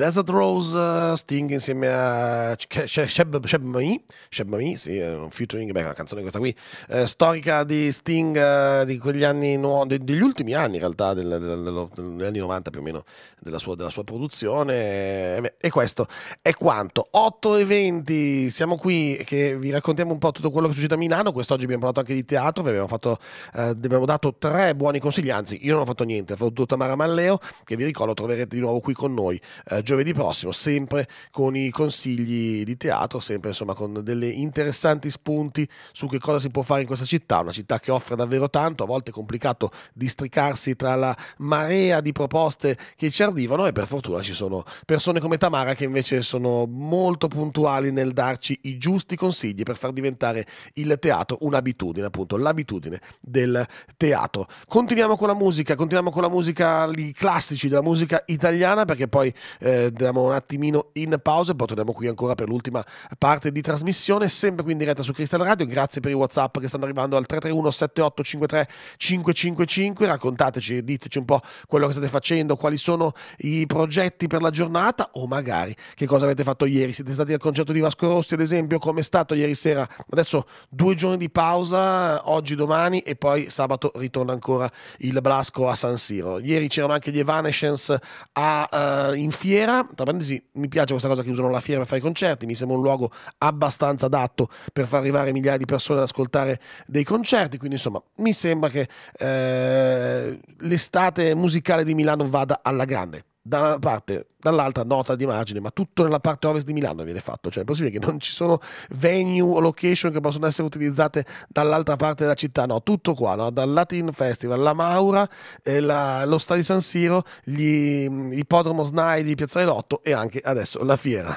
Desert Rose, Sting insieme a Sheb, Mami, Sheb Mami, sì, un featuring, beh, una canzone questa qui, eh, storica di Sting di quegli anni, nuovi, degli ultimi anni in realtà, del, del, del, degli anni 90 più o meno, della sua, della sua produzione. E, e questo è quanto. 8 e 20, siamo qui che vi raccontiamo un po' tutto quello che succede a Milano, quest'oggi abbiamo parlato anche di teatro, vi abbiamo, fatto, eh, abbiamo dato tre buoni consigli, anzi io non ho fatto niente, ho fatto tutto Tamara Malleo, che vi ricordo troverete di nuovo qui con noi. Eh, giovedì prossimo, sempre con i consigli di teatro, sempre insomma con degli interessanti spunti su che cosa si può fare in questa città, una città che offre davvero tanto, a volte è complicato districarsi tra la marea di proposte che ci arrivano e per fortuna ci sono persone come Tamara che invece sono molto puntuali nel darci i giusti consigli per far diventare il teatro un'abitudine, appunto l'abitudine del teatro. Continuiamo con la musica, continuiamo con la musica, i classici della musica italiana perché poi eh, andiamo un attimino in pausa e poi torniamo qui ancora per l'ultima parte di trasmissione, sempre qui in diretta su Cristal Radio. Grazie per i WhatsApp che stanno arrivando al 331 7853 555. Raccontateci, diteci un po' quello che state facendo, quali sono i progetti per la giornata o magari che cosa avete fatto ieri. Siete stati al concerto di Vasco Rossi, ad esempio, come è stato ieri sera? Adesso due giorni di pausa, oggi, domani e poi sabato ritorna ancora il Blasco a San Siro. Ieri c'erano anche gli Evanescence a, uh, in fiera fiera, tra parentesi mi piace questa cosa che usano la fiera per fare i concerti, mi sembra un luogo abbastanza adatto per far arrivare migliaia di persone ad ascoltare dei concerti, quindi insomma mi sembra che eh, l'estate musicale di Milano vada alla grande da una parte, dall'altra nota di margine, ma tutto nella parte ovest di Milano viene fatto, cioè è possibile che non ci sono venue o location che possono essere utilizzate dall'altra parte della città, no, tutto qua, no? dal Latin Festival, la Maura, eh, la, lo stadio San Siro, gli mm, ippodromo SNAI di Piazzale Lotto e anche adesso la fiera.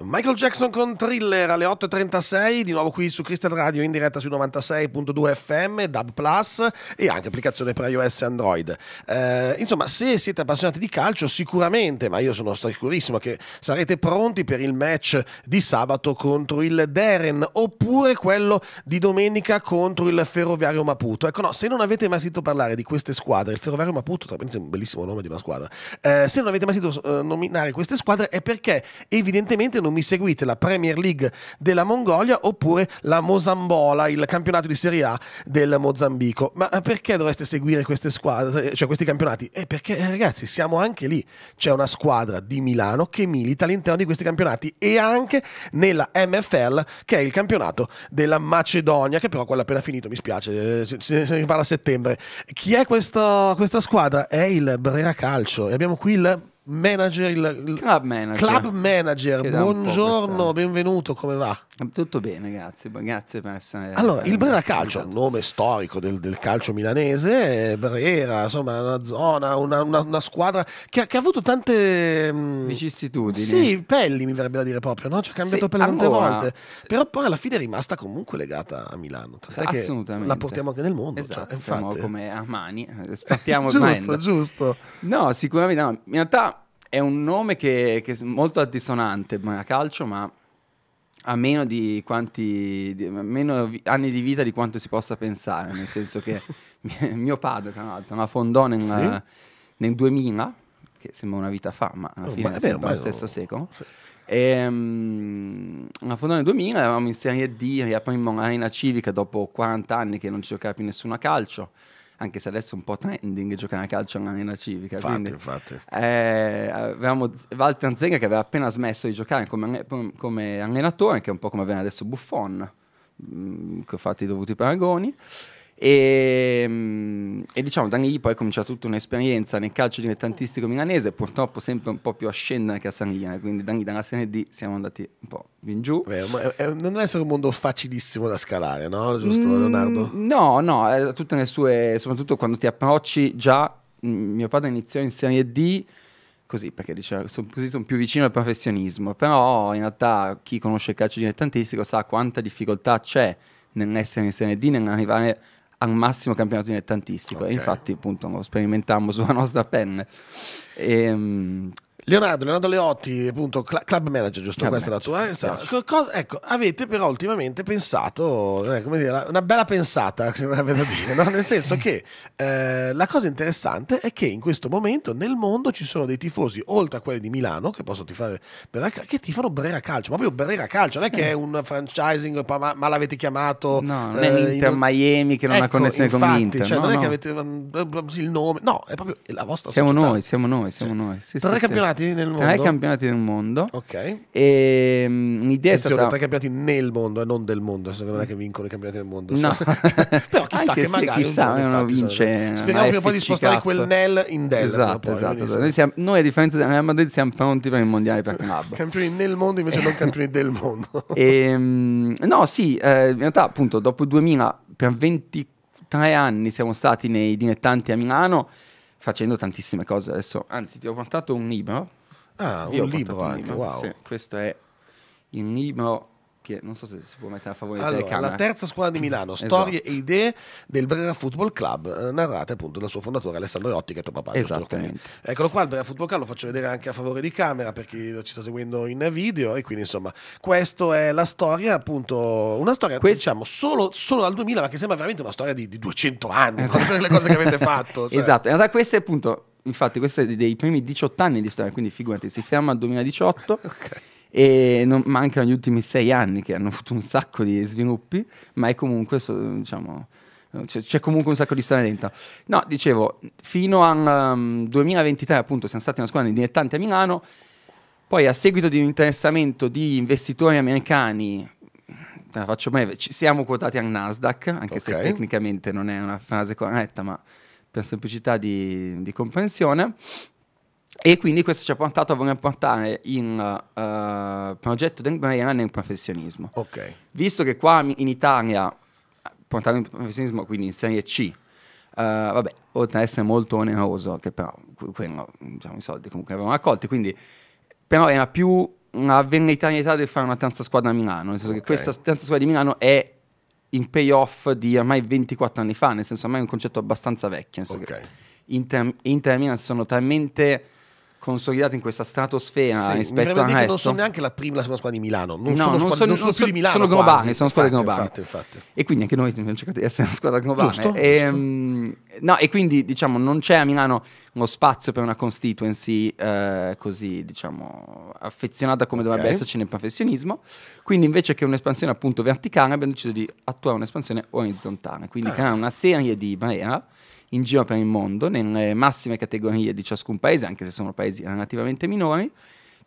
Michael Jackson con Thriller alle 8.36, di nuovo qui su Crystal Radio in diretta su 96.2 FM, DAB Plus e anche applicazione per iOS e Android. Eh, insomma, se siete appassionati di calcio sicuramente, ma io sono sicurissimo che sarete pronti per il match di sabato contro il Deren oppure quello di domenica contro il Ferroviario Maputo. Ecco no, se non avete mai sentito parlare di queste squadre, il Ferroviario Maputo, tra l'altro è un bellissimo nome di una squadra, eh, se non avete mai sentito eh, nominare queste squadre è perché evidentemente non quest'anno mi seguite la Premier League della Mongolia oppure la Mozambola, il campionato di Serie A del Mozambico. Ma perché dovreste seguire queste squadre, cioè questi campionati? Eh, perché eh, ragazzi siamo anche lì, c'è una squadra di Milano che milita all'interno di questi campionati e anche nella MFL che è il campionato della Macedonia, che però quella appena finito, mi spiace, eh, se ne parla a settembre. Chi è questa, questa squadra? È il Brera Calcio e abbiamo qui il manager, il club manager. Club manager. Buongiorno, benvenuto, come va? Tutto bene, grazie. grazie per essere allora, il Brera Calcio, un nome storico del, del, calcio milanese, eh, Brera, insomma, una zona, una, una, una squadra che, che, ha avuto tante mm, vicissitudini. Sì, pelli mi verrebbe da dire proprio, no? Ci ha cambiato sì, pelli tante volte, però poi alla fine è rimasta comunque legata a Milano. Tant'è Assolutamente. la portiamo anche nel mondo. Cioè, esatto, cioè, infatti. come a mani. Eh, spartiamo Giusto, giusto. No, sicuramente no. In realtà è un nome che, che è molto addissonante, Brera calcio, ma a meno di quanti di, meno anni di vita di quanto si possa pensare, nel senso che mio padre, tra l'altro, la fondò nel, sì? nel 2000, che sembra una vita fa, ma alla oh, fine oh, è sempre lo stesso secolo. Sì. E, um, la fondò nel 2000, eravamo in Serie D, riaprimmo un'arena civica dopo 40 anni che non giocava più nessuno a calcio anche se adesso è un po' trending giocare a calcio all'arena civica. Infatti, quindi, infatti. Eh, avevamo Walter Zenga che aveva appena smesso di giocare come, come allenatore, che è un po' come avviene adesso Buffon, mh, mm, che ho fatto i dovuti paragoni. E, mm, e, diciamo da lì poi è cominciata tutta un'esperienza nel calcio dilettantistico milanese, purtroppo sempre un po' più a Scena che a San Liane, quindi da lì dalla Serie D siamo andati un po' in giù. Beh, è, è, non deve essere un mondo facilissimo da scalare, no? Giusto mm, Leonardo? No, no, è tutto nelle sue, soprattutto quando ti approcci già, mm, mio padre iniziò in Serie D così perché diceva son, così sono più vicino al professionismo, però in realtà chi conosce il calcio dilettantistico sa quanta difficoltà c'è nell'essere in Serie D, nell'arrivare al massimo campionato dilettantistico. Okay. E infatti, appunto, lo sperimentammo sulla nostra penne. E, ehm, Leonardo, Leonardo Leotti, appunto, cl- club manager, giusto? Club Questa manager. è la tua. Eh, esatto. cosa, ecco, avete però ultimamente pensato, eh, come dire, una bella pensata, se da dire, no? nel senso che eh, la cosa interessante è che in questo momento nel mondo ci sono dei tifosi, oltre a quelli di Milano, che possono tifare Brera, che tifano Brera Calcio, proprio Brera Calcio, sì. non è che è un franchising, ma, ma l'avete chiamato... No, non è eh, l'Inter in... Miami che non ecco, ha connessione infatti, con l'Inter. Cioè, no, non no. è che avete mm, mm, mm, il nome, no, è proprio la vostra siamo società. Noi, siamo noi, siamo cioè, noi. Sì, Tre sì, campionati campionati nel mondo? Tre campionati nel mondo. Ok. E um, un'idea Attenzione, è stata... tre campionati nel mondo e non del mondo, se non è che vincono i campionati del mondo. No. Però chissà Anche che magari chissà, un giorno, vince. Speriamo prima poi di spostare quel nel in del. Esatto, poi, esatto. esatto. Noi, siamo, noi, a differenza del Real Madrid siamo pronti per il mondiale per Club. campioni nel mondo invece non campioni del mondo. E, um, no, sì, eh, in realtà appunto dopo il 2000 per 23 anni siamo stati nei dilettanti a Milano facendo tantissime cose adesso. Anzi, ti ho portato un libro. Ah, Vi un libro portato un libro. anche, wow. Sì, questo è il libro che non so se si può mettere a favore allora, delle La terza squadra di Milano, esatto. storie esatto. e idee del Brera Football Club, eh, narrate appunto dal suo fondatore Alessandro Iotti che è tuo papà. Eccolo qua, il Brera Football Club lo faccio vedere anche a favore di camera per chi ci sta seguendo in video e quindi insomma questa è la storia appunto, una storia Quest- diciamo solo, solo, dal 2000 ma che sembra veramente una storia di, di 200 anni, esatto. per le cose che avete fatto. Cioè. Esatto, in realtà questa è appunto infatti questo è dei primi 18 anni di storia, quindi figurati, si ferma al 2018. okay e non, mancano gli ultimi sei anni che hanno avuto un sacco di sviluppi, ma è comunque, so, diciamo, c'è, c'è, comunque un sacco di storia dentro. No, dicevo, fino al um, 2023 appunto siamo stati una squadra di dilettanti a Milano, poi a seguito di un interessamento di investitori americani te la faccio breve, ci siamo quotati al Nasdaq, anche okay. se tecnicamente non è una frase corretta, ma per semplicità di, di comprensione. E quindi questo ci ha portato a voler portare il uh, eh, eh, progetto del brand nel professionismo. Okay. Visto che qua in Italia portare il professionismo quindi in Serie C, uh, vabbè, oltre ad essere molto oneroso, che però quello, diciamo, i soldi comunque avevano raccolti, quindi però era più una veneitarietà del fare una terza squadra a Milano, nel senso okay. che questa terza squadra di Milano è in payoff di ormai 24 anni fa, nel senso ormai è un concetto abbastanza vecchio, nel senso okay. Inter, Inter e Milan sono talmente consolidato in questa stratosfera sì, rispetto a resto. non sono neanche la prima la seconda squadra di Milano non no, sono, non squadra, sono, non sono, più di Milano sono globali quasi. sono squadre globali infatti, infatti. e quindi anche noi abbiamo cercato di essere una squadra globale giusto, e, giusto. Um, no, e quindi diciamo non c'è a Milano uno spazio per una constituency eh, così diciamo affezionata come okay. dovrebbe esserci nel professionismo quindi invece che un'espansione appunto verticale abbiamo deciso di attuare un'espansione orizzontale quindi ah. creare una serie di barriere in giro per il mondo, nelle massime categorie di ciascun paese, anche se sono paesi relativamente minori,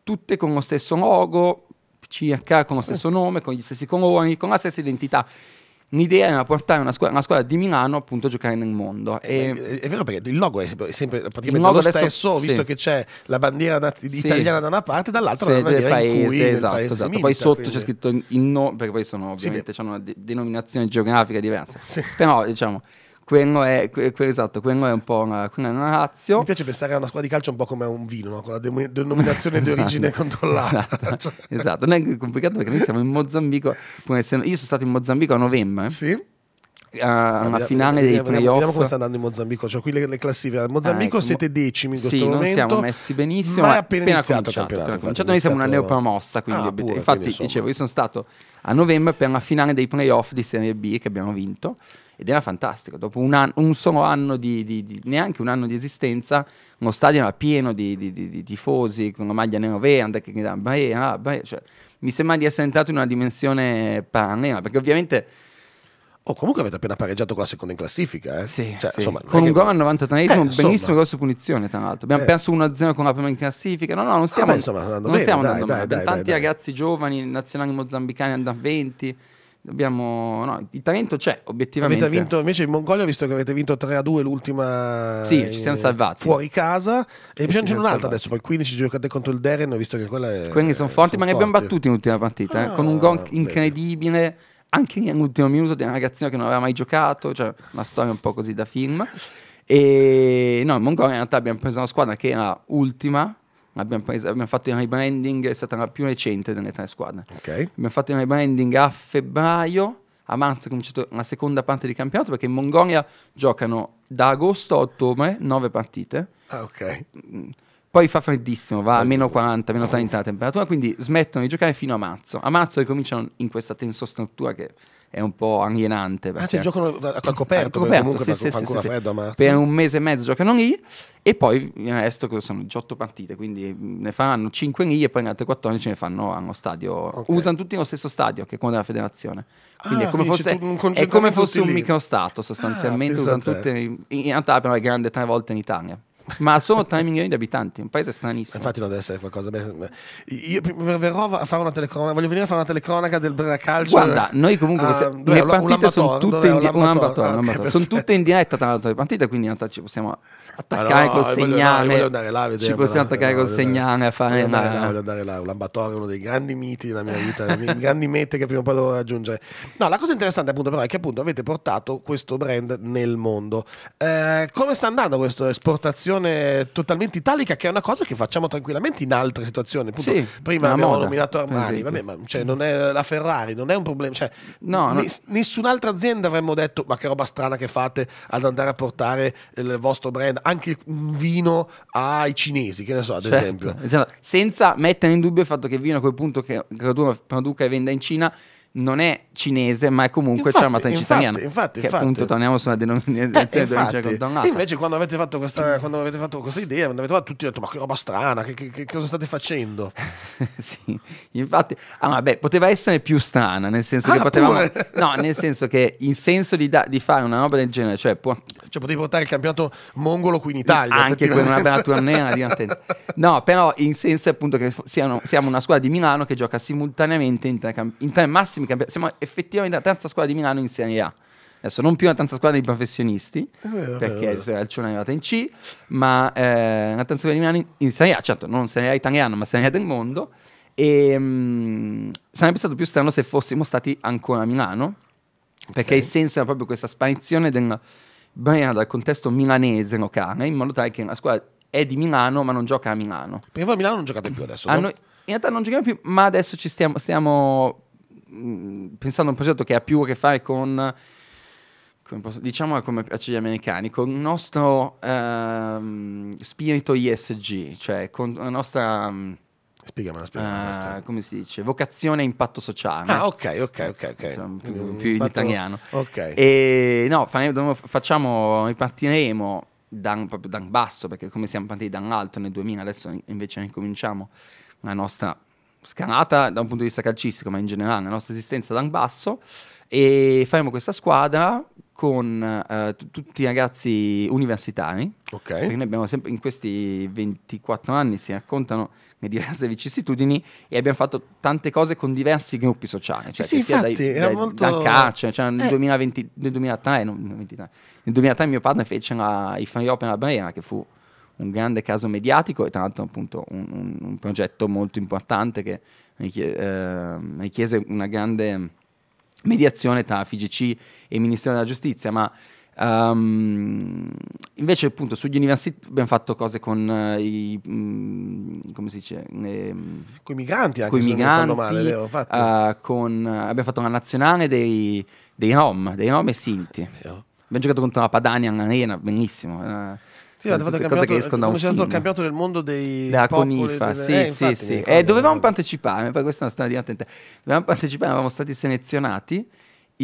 tutte con lo stesso logo, circa con lo stesso sì. nome, con gli stessi colori, con la stessa identità. L'idea era portare una squadra, una squadra, di Milano appunto a giocare nel mondo. Eh, e eh, è, vero perché il logo è sempre praticamente lo adesso, stesso, sì. visto che c'è la bandiera sì. italiana da una parte, dall'altra sì, la bandiera del paese, in cui esatto, paese esatto. Milita, poi sotto quindi. c'è scritto il nome, perché poi sono ovviamente hanno una de- denominazione geografica diversa. Però diciamo quello è, que, esatto, quello è un po' una, è una razio. Mi piace pensare a una squadra di calcio un po' come un vino, no? con la de- denominazione esatto, di origine controllata. Esatto, cioè. esatto, non è complicato perché noi siamo in Mozambico. Io sono stato in Mozambico a novembre. Sì a una finale dei playoff. Vediamo come sta andando in Mozambico, cioè qui le, le classifiche. Mozambico ah, ecco, siete decimi in questo sì, momento. Sì, non siamo messi benissimo. Ma è appena, appena iniziato, iniziato, iniziato, iniziato Noi siamo una neopromossa, quindi ah, pure, infatti quindi, dicevo, io sono stato a novembre per una finale dei playoff di Serie B che abbiamo vinto ed era fantastico. Dopo un, anno, un solo anno di, di, di, neanche un anno di esistenza, uno stadio era pieno di, di tifosi con la maglia neovera, che mi ah, cioè, mi sembra di essere entrato in una dimensione parallela, perché ovviamente Oh, comunque avete appena pareggiato con la seconda in classifica, eh? Sì, cioè, sì. Insomma, con un gol al 93esimo, eh, benissimo gol punizione, tra l'altro. Abbiamo eh. perso 1-0 con la prima in classifica. No, no, non ah, stiamo, ah, beh, insomma, non bene, stiamo dai, andando dai, dai, Tanti ragazzi giovani, nazionali mozambicani, a 20. Abbiamo, no, il talento c'è obiettivamente. Avete vinto invece in Mongolia, visto che avete vinto 3 2 l'ultima, sì, ci siamo salvati fuori casa. E, bisogna c'è un'altra adesso. Per il 15 giocate contro il Deren, visto che quella è. Quindi sono forti, sono ma forti. ne abbiamo battuti in ultima partita ah, eh, con un gol ah, incredibile. Bene anche in ultimo minuto di una ragazzina che non aveva mai giocato, cioè una storia un po' così da film. E no, in Mongolia in realtà abbiamo preso una squadra che era ultima, abbiamo, preso, abbiamo fatto il rebranding, è stata la più recente delle tre squadre. Okay. Abbiamo fatto il rebranding a febbraio, a marzo è cominciata la seconda parte di campionato perché in Mongolia giocano da agosto a ottobre nove partite. Ah, ok. Mm, poi fa freddissimo, va a meno 40, meno 30 la temperatura, quindi smettono di giocare fino a marzo. A marzo ricominciano in questa tensostruttura che è un po' alienante. Ah, cioè giocano a coperto, a coperto comunque sì, fa, sì, fa sì, freddo, ma... Per un mese e mezzo giocano lì e poi il resto sono 18 partite, quindi ne faranno 5 lì e poi in altre 14 ne fanno allo stadio. Okay. Usano tutti lo stesso stadio che è quello della federazione. Quindi ah, è come fosse, è come fosse un microstato sostanzialmente, ah, usano esatto. tutte, in realtà però è grande tre volte in Italia. Ma sono 3 milioni di abitanti, un paese stranissimo. Infatti non deve essere qualcosa. Io verrò a fare una telecronaca, voglio venire a fare una telecronaca del Bracalcio. Guarda, noi comunque uh, le partite sono tutte in diretta, ah, sono tutte in diretta tra l'altro le partite, quindi in realtà ci possiamo attaccare ah no, col segnale. Voglio, voglio là, vedere, ci possiamo attaccare no, col segnane a fare. Voglio andare, là, voglio andare là. L'ambatorio è uno dei grandi miti della mia vita, grandi mete che prima o poi devo raggiungere. No, la cosa interessante, appunto, però, è che appunto avete portato questo brand nel mondo. Eh, come sta andando questa esportazione? situazione totalmente italica, che è una cosa che facciamo tranquillamente in altre situazioni. sì, prima abbiamo moda, nominato Armani, esatto. vabbè, ma cioè, non è la Ferrari, non è un problema. Cioè, no, no. Nessun'altra azienda avremmo detto, ma che roba strana che fate ad andare a portare il vostro brand, anche un vino ai cinesi, che ne so, ad certo. esempio. Cioè, senza mettere in dubbio il fatto che il vino a quel punto che, che produca e venda in Cina non è cinese, ma è comunque infatti, chiamata in infatti, italiano. Infatti, che infatti. appunto torniamo sulla denominazione eh, infatti. condannata. invece quando avete fatto questa, quando avete fatto questa idea, quando avete fatto tutti detto ma che roba strana, che, che, che cosa state facendo? sì, infatti, ah vabbè, poteva essere più strana, nel senso ah, che potevamo... Pure. no, nel senso che in senso di, da, di fare una roba del genere, cioè... Può... Cioè potevi portare il campionato mongolo qui in Italia. Anche con una bella tournée, di No, però in senso appunto che siano, siamo una squadra di Milano che gioca simultaneamente in tre, in tre massimi prossimi campionati. Siamo effettivamente la terza squadra di Milano in Serie A. Adesso non più una terza squadra di professionisti, eh, vabbè, perché vabbè. Alcione è arrivata in C, ma eh, una terza squadra di Milano in, in Serie A, certo, non Serie A italiana, ma Serie A del mondo. E mh, mm, sarebbe stato più strano se fossimo stati ancora a Milano, perché okay. il senso era proprio questa sparizione del Brera dal contesto milanese locale, in modo tale che la squadra è di Milano, ma non gioca a Milano. Perché voi a Milano non giocate più adesso? no? noi, in realtà non giochiamo più, ma adesso ci stiamo, stiamo Mm, pensando a un progetto che ha più a che fare con diciamo come piace agli americani, con il nostro ehm, spirito ISG, cioè con la nostra... Mm, Spiegamela, eh, Uh, come si dice? Vocazione e impatto sociale. Ah, ok, ok, ok. okay. Diciamo, più, più in italiano. Ok. E no, facciamo, ripartiremo da, proprio da basso, perché come siamo partiti dall'alto nel 2000, adesso invece ricominciamo la nostra scalata da un punto di vista calcistico, ma in generale la nostra esistenza da un basso e faremo questa squadra con eh, tutti i ragazzi universitari. Ok. Perché noi abbiamo sempre in questi 24 anni si raccontano le diverse vicissitudini e abbiamo fatto tante cose con diversi gruppi sociali, cioè eh sì, sia dai, dai, molto... dal calcio, cioè nel, eh. 2020, nel 2003, no, 2023, nel 2003 mio padre fece la, i Free open a Brera che fu un grande caso mediatico e tra l'altro appunto un, un, un progetto molto importante che ehm, richiese una grande mediazione tra FGC e il Ministero della Giustizia, ma um, invece appunto sugli università abbiamo fatto cose con uh, i mh, mm, come si dice ehm, con i migranti anche se i migranti male, uh, con, uh, abbiamo fatto una nazionale dei, dei Rom dei Rom e Sinti abbiamo giocato contro la Padania in all'arena bellissimo eh. Sì, avevate cambiato, che escono come se fossero cambiato nel mondo dei da Conifa, delle... sì, eh, sì, sì. E eh, dovevamo partecipare, poi questa è una storia divertente. Dovevamo partecipare, eravamo stati selezionati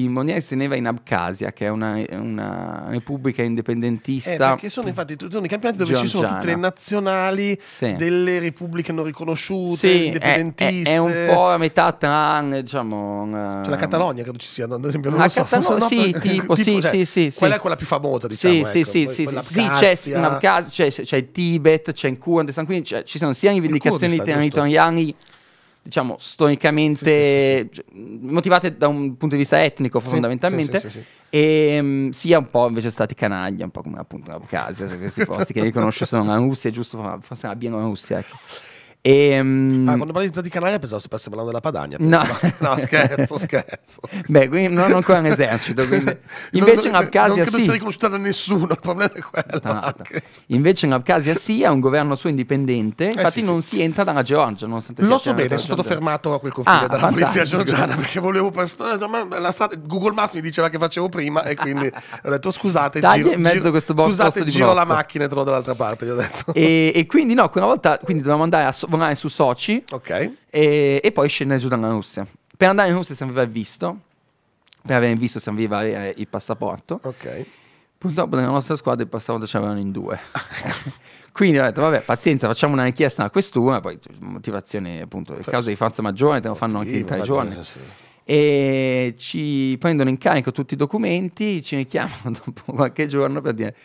il si teneva in Abkhazia, che è una, una repubblica indipendentista. Eh, che sono infatti tutti i campionati dove Giorgiana. ci sono tutte le nazionali sì. delle repubbliche non riconosciute, sì, indipendentiste. È, è, è, un po' a metà tra, diciamo... Una... Cioè la um, Catalogna, credo ci sia, ad esempio. Non la so, Catalogna, no, sì, tipo, tipo, sì, cioè, sì, sì. Quella è quella più famosa, diciamo. Sì, ecco. sì, sì, sì, sì. C'è, Abkhazia, c'è, c'è, il Tibet, c'è in Kurdistan, quindi ci sono sia rivendicazioni territoriali diciamo, storicamente sì, sì, sì, cioè, motivate da un punto di vista etnico fondamentalmente, e ehm, sia un po' invece stati canaglia, un po' come appunto Abkhazia, cioè questi posti che riconosce sono la Russia, giusto, forse abbiano la Russia. Ecco. E, um... ah, quando parli di canaglia pensavo si parlando della Padania. No. no. scherzo, scherzo. Beh, quindi non ho ancora un esercito. Quindi... Invece non, in Abkhazia non credo sì. sia riconosciuta da nessuno, il problema è quello. No, esatto. no. Invece in Abkhazia sì, ha un governo suo indipendente, eh infatti sì, non sì. si entra dalla Georgia. Nonostante Lo so bene, sono stato fermato a quel confine ah, dalla fantastico. polizia georgiana perché volevo... Eh, Strada... Google Maps mi diceva che facevo prima e quindi ho detto scusate, Tagli giro, in mezzo giro, questo box scusate, giro la macchina e trovo dall'altra parte. E, e, quindi no, quella volta quindi dovevamo andare a... So- Brunei su Sochi okay. e, e, poi scendere giù dalla Russia. Per andare in Russia serviva il visto, per avere il visto serviva eh, il passaporto. Okay. Purtroppo nella nostra squadra il passaporto ce l'avevano in due. Quindi ho detto, vabbè, pazienza, facciamo una richiesta a questura, poi motivazione appunto, cioè, causa di forza maggiore, te lo fanno anche in tre giorni. Sì. E ci prendono in carico tutti i documenti, ci richiamano dopo qualche giorno per dire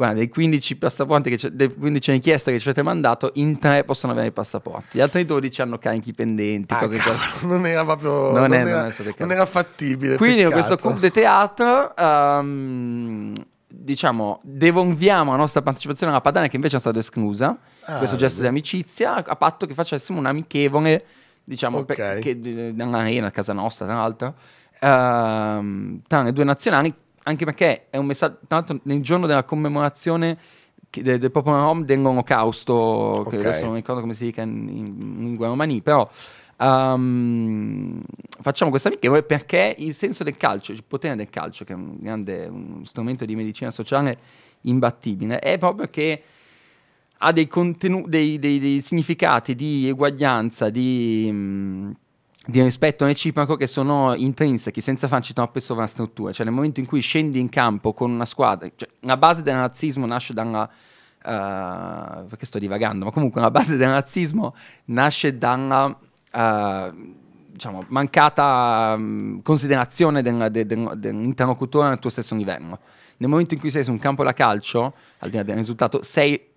guarda, dei 15 passaporti, che dei 15 inchieste che ci avete mandato, in tre possono avere i passaporti. Gli altri 12 hanno carichi pendenti, ah, cose così. Non era proprio... Non, non, era, era, non, non era, fattibile. Quindi peccato. questo Coupe de Théâtre... Um, diciamo, devolviamo la nostra partecipazione alla padana, che invece è stata esclusa, ah, questo gesto vabbè. di amicizia, a patto che facessimo un amichevole, diciamo, okay. per, che, eh, nell'arena, a casa nostra, tra l'altro, uh, tra le due nazionali, anche perché è un messaggio, Tra l'altro, nel giorno della commemorazione del, del popolo rom dell'olocausto, okay. che adesso non ricordo come si dica in, lingua romani, però um, facciamo questa amichevole perché il senso del calcio, il potere del calcio, che è un grande un strumento di medicina sociale imbattibile, è proprio che ha dei, contenu- dei, dei, dei significati di eguaglianza, di... Um, di rispetto reciproco che sono intrinsechi, senza farci troppe sovrastrutture. Cioè nel momento in cui scendi in campo con una squadra, cioè, la base del razzismo nasce dalla... Uh, eh, perché sto divagando, ma comunque la base del razzismo nasce dalla... Uh, eh, diciamo, mancata um, considerazione del, del, del, dell'interlocutore nel tuo stesso livello. Nel momento in cui sei su un campo da calcio, al di là del risultato, sei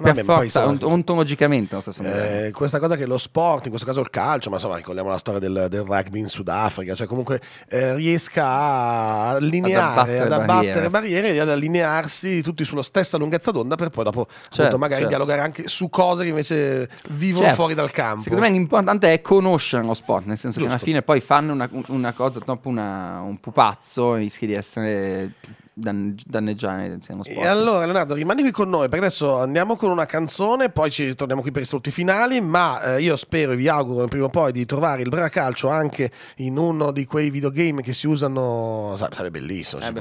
per Vabbè, forza, poi, insomma, ontologicamente non so se eh, questa cosa che lo sport, in questo caso il calcio, ma insomma ricordiamo la storia del, del rugby in Sudafrica, cioè comunque eh, riesca a allineare, ad abbattere, ad abbattere barriere. barriere. e ad allinearsi tutti sulla stessa lunghezza d'onda per poi dopo certo, appunto, magari certo. dialogare anche su cose che invece vivono certo. fuori dal campo. Secondo me l'importante è conoscere lo sport, nel senso Giusto. che alla fine poi fanno una, una cosa, dopo una, un pupazzo, rischi di essere danneggiare siamo E allora Leonardo rimani qui con noi perché adesso andiamo con una canzone poi ci ritorniamo qui per i saluti finali ma eh, io spero e vi auguro prima o poi di trovare il bracalcio anche in uno di quei videogame che si usano sarebbe bellissimo eh beh,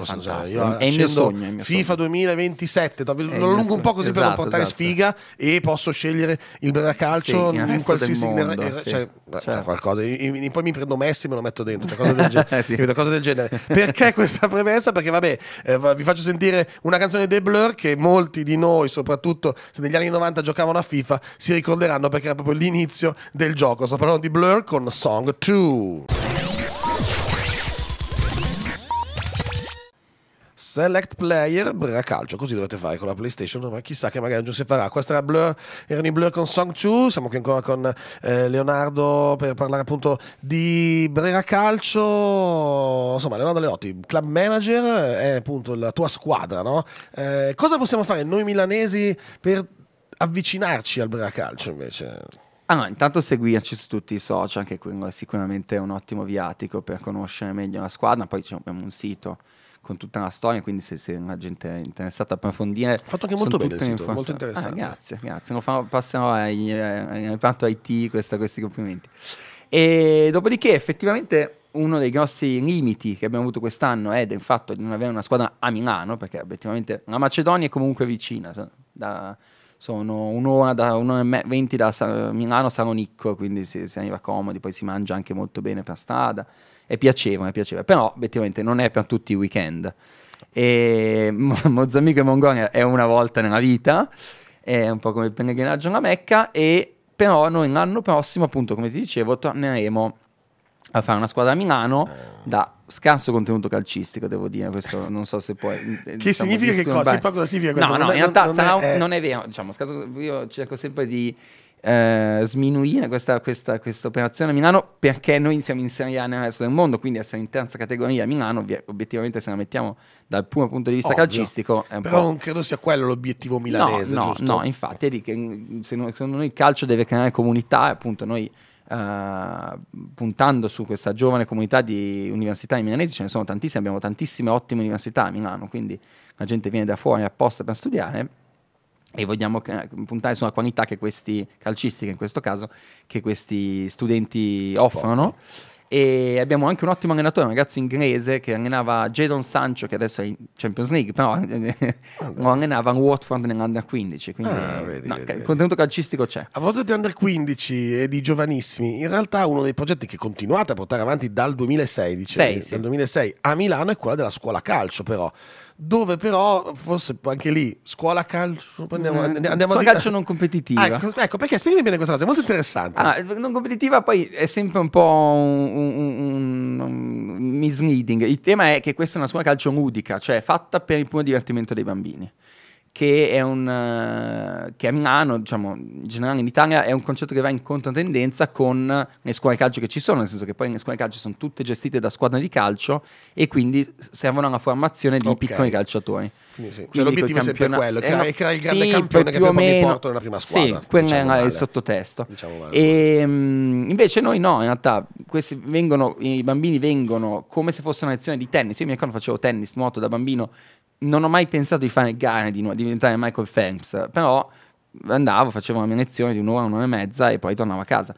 io, è il mio sogno, il mio FIFA 2027 lo allungo un po' così esatto, per non portare esatto. sfiga e posso scegliere il bracalcio sì, in qualsiasi mondo, era, eh, sì. Cioè, cioè, certo. qualcosa e, e poi mi prendo Messi e me lo metto dentro cioè, cosa del, sì. cosa del genere perché questa premessa perché vabbè eh, vi faccio sentire una canzone dei Blur che molti di noi, soprattutto se negli anni 90 giocavano a FIFA, si ricorderanno perché era proprio l'inizio del gioco. Sto parlando di Blur con Song 2. Select Player Brera Calcio, così dovete fare con la PlayStation, ma chissà che magari non si farà. Questa era Blur, erano Blur con Song 2, siamo qui ancora con eh, Leonardo per parlare appunto di Brera Calcio, insomma Leonardo Leotti, club manager, è appunto la tua squadra, no? Eh, cosa possiamo fare noi milanesi per avvicinarci al Brera Calcio invece? Ah, intanto seguirci su tutti i social, che quello è sicuramente un ottimo viatico per conoscere meglio la squadra, poi diciamo, abbiamo un sito con tutta la storia, quindi se, se la gente è interessata a approfondire... Ho fatto anche molto bene sito, informaz- molto interessante. Ah, grazie, grazie. Non fa, passerò ai, reparto IT questa, questi complimenti. E dopodiché effettivamente uno dei grossi limiti che abbiamo avuto quest'anno è del fatto di non avere una squadra a Milano, perché effettivamente la Macedonia è comunque vicina, da, sono un'ora, da, un'ora e venti da Milano a Salonicco, quindi si, si arriva comodi, poi si mangia anche molto bene per strada è piacevole, è piacevole, però effettivamente non è per tutti i weekend. E Mozambico e Mongolia è una volta nella vita, è un po' come il pellegrinaggio alla Mecca, e però noi l'anno prossimo, appunto, come ti dicevo, torneremo a fare una squadra a Milano da scarso contenuto calcistico, devo dire. Questo non so se puoi... Mm, eh, che diciamo, significa che cosa? Poi cosa significa questo? No, no, non in realtà non, non, è, eh. non, è, vero. Diciamo, scarso, io cerco sempre di eh, sminuire questa, questa, questa, operazione a Milano perché noi siamo in Serie A nel resto del mondo, quindi essere in terza categoria a Milano, obiettivamente se la mettiamo dal puro punto di vista Ovvio. calcistico... Però non credo sia quello l'obiettivo milanese. No, no, no infatti, è di che, mm, secondo noi il calcio deve creare comunità, appunto noi... Uh, puntando su questa giovane comunità di università milanesi, ce ne sono tantissime, abbiamo tantissime ottime università a Milano, quindi la gente viene da fuori apposta per studiare, e vogliamo puntare sulla qualità che questi calcistica in questo caso che questi studenti offrono e abbiamo anche un ottimo allenatore, un ragazzo inglese che allenava Jadon Sancho che adesso è in Champions League però ah, eh, lo allenava a Watford nell'Under 15 quindi ah, vedi, no, vedi, il contenuto calcistico c'è a proposito di Under 15 e di giovanissimi in realtà uno dei progetti che continuate a portare avanti dal 2006, dicevi, Sei, dal 2006 a Milano è quello della scuola calcio però dove però forse anche lì scuola calcio mm, andiamo, andiamo scuola a calcio non competitiva ah, ecco, ecco perché spiegami bene questa cosa è molto interessante ah, non competitiva poi è sempre un po' un, un, un, un misleading il tema è che questa è una scuola calcio ludica cioè fatta per il puro divertimento dei bambini che è un eh, che a Milano, diciamo, in generale in Italia è un concetto che va in controtendenza con le scuole calcio che ci sono, nel senso che poi le scuole calcio sono tutte gestite da squadre di calcio e quindi servono a una formazione di okay. piccoli calciatori. sì. cioè, l'obiettivo è sempre quello, è creare eh, il grande sì, campione che poi mi porto nella prima squadra. Sì, diciamo quello diciamo è il sottotesto. Diciamo male, e, mh, mm, invece noi no, in realtà vengono, i bambini vengono come se fosse una lezione di tennis. Io mi ricordo facevo tennis, nuoto da bambino non ho mai pensato di fare gare, di, di diventare Michael Phelps, però andavo, facevo la mia lezione di un'ora, un'ora e mezza e poi tornavo a casa.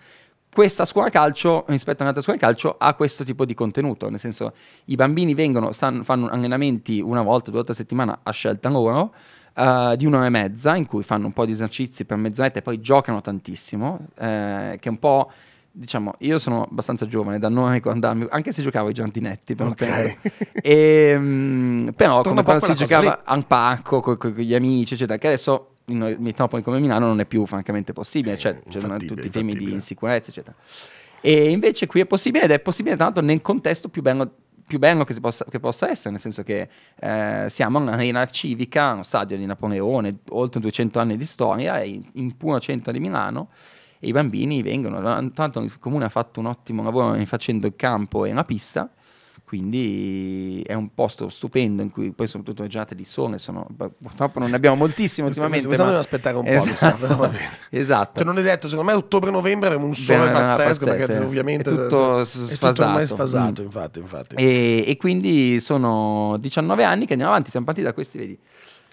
Questa scuola calcio, rispetto a un'altra scuola calcio, ha questo tipo di contenuto, nel senso i bambini vengono, stanno, fanno allenamenti una volta, due volte a settimana a scelta loro, Uh, di un'ora e mezza in cui fanno un po' di esercizi per mezz'oretta e poi giocano tantissimo, eh, che è un po' diciamo, io sono abbastanza giovane, da noi andammo, anche se giocavo ai giantinetti, per okay. e, um, ehm, però Torno come quando si giocava a un pacco con, con, con gli amici, eccetera, che adesso in metropoli come Milano non è più francamente possibile, eh, cioè c'erano tutti i temi di insicurezza, eccetera. E invece qui è possibile ed è possibile tra l'altro nel contesto più bello, più bello che, possa, che, possa, essere, nel senso che eh, siamo un'arena civica, uno stadio di Napoleone, oltre 200 anni di storia, in, in puro centro di Milano, e i bambini vengono. Tanto il comune ha fatto un ottimo lavoro facendo il campo e la pista, quindi è un posto stupendo in cui poi soprattutto le giornate di sole sono purtroppo non ne abbiamo moltissime ultimamente Ma... ma... aspettare un po' esatto, però, esatto. Cioè, non è detto secondo me ottobre-novembre avremo un sole Beh, pazzesco, pazzesco perché eh. è ovviamente è tutto, cioè, è tutto ormai sfasato mm. infatti, infatti. E, e, quindi sono 19 anni che andiamo avanti siamo partiti da questi vedi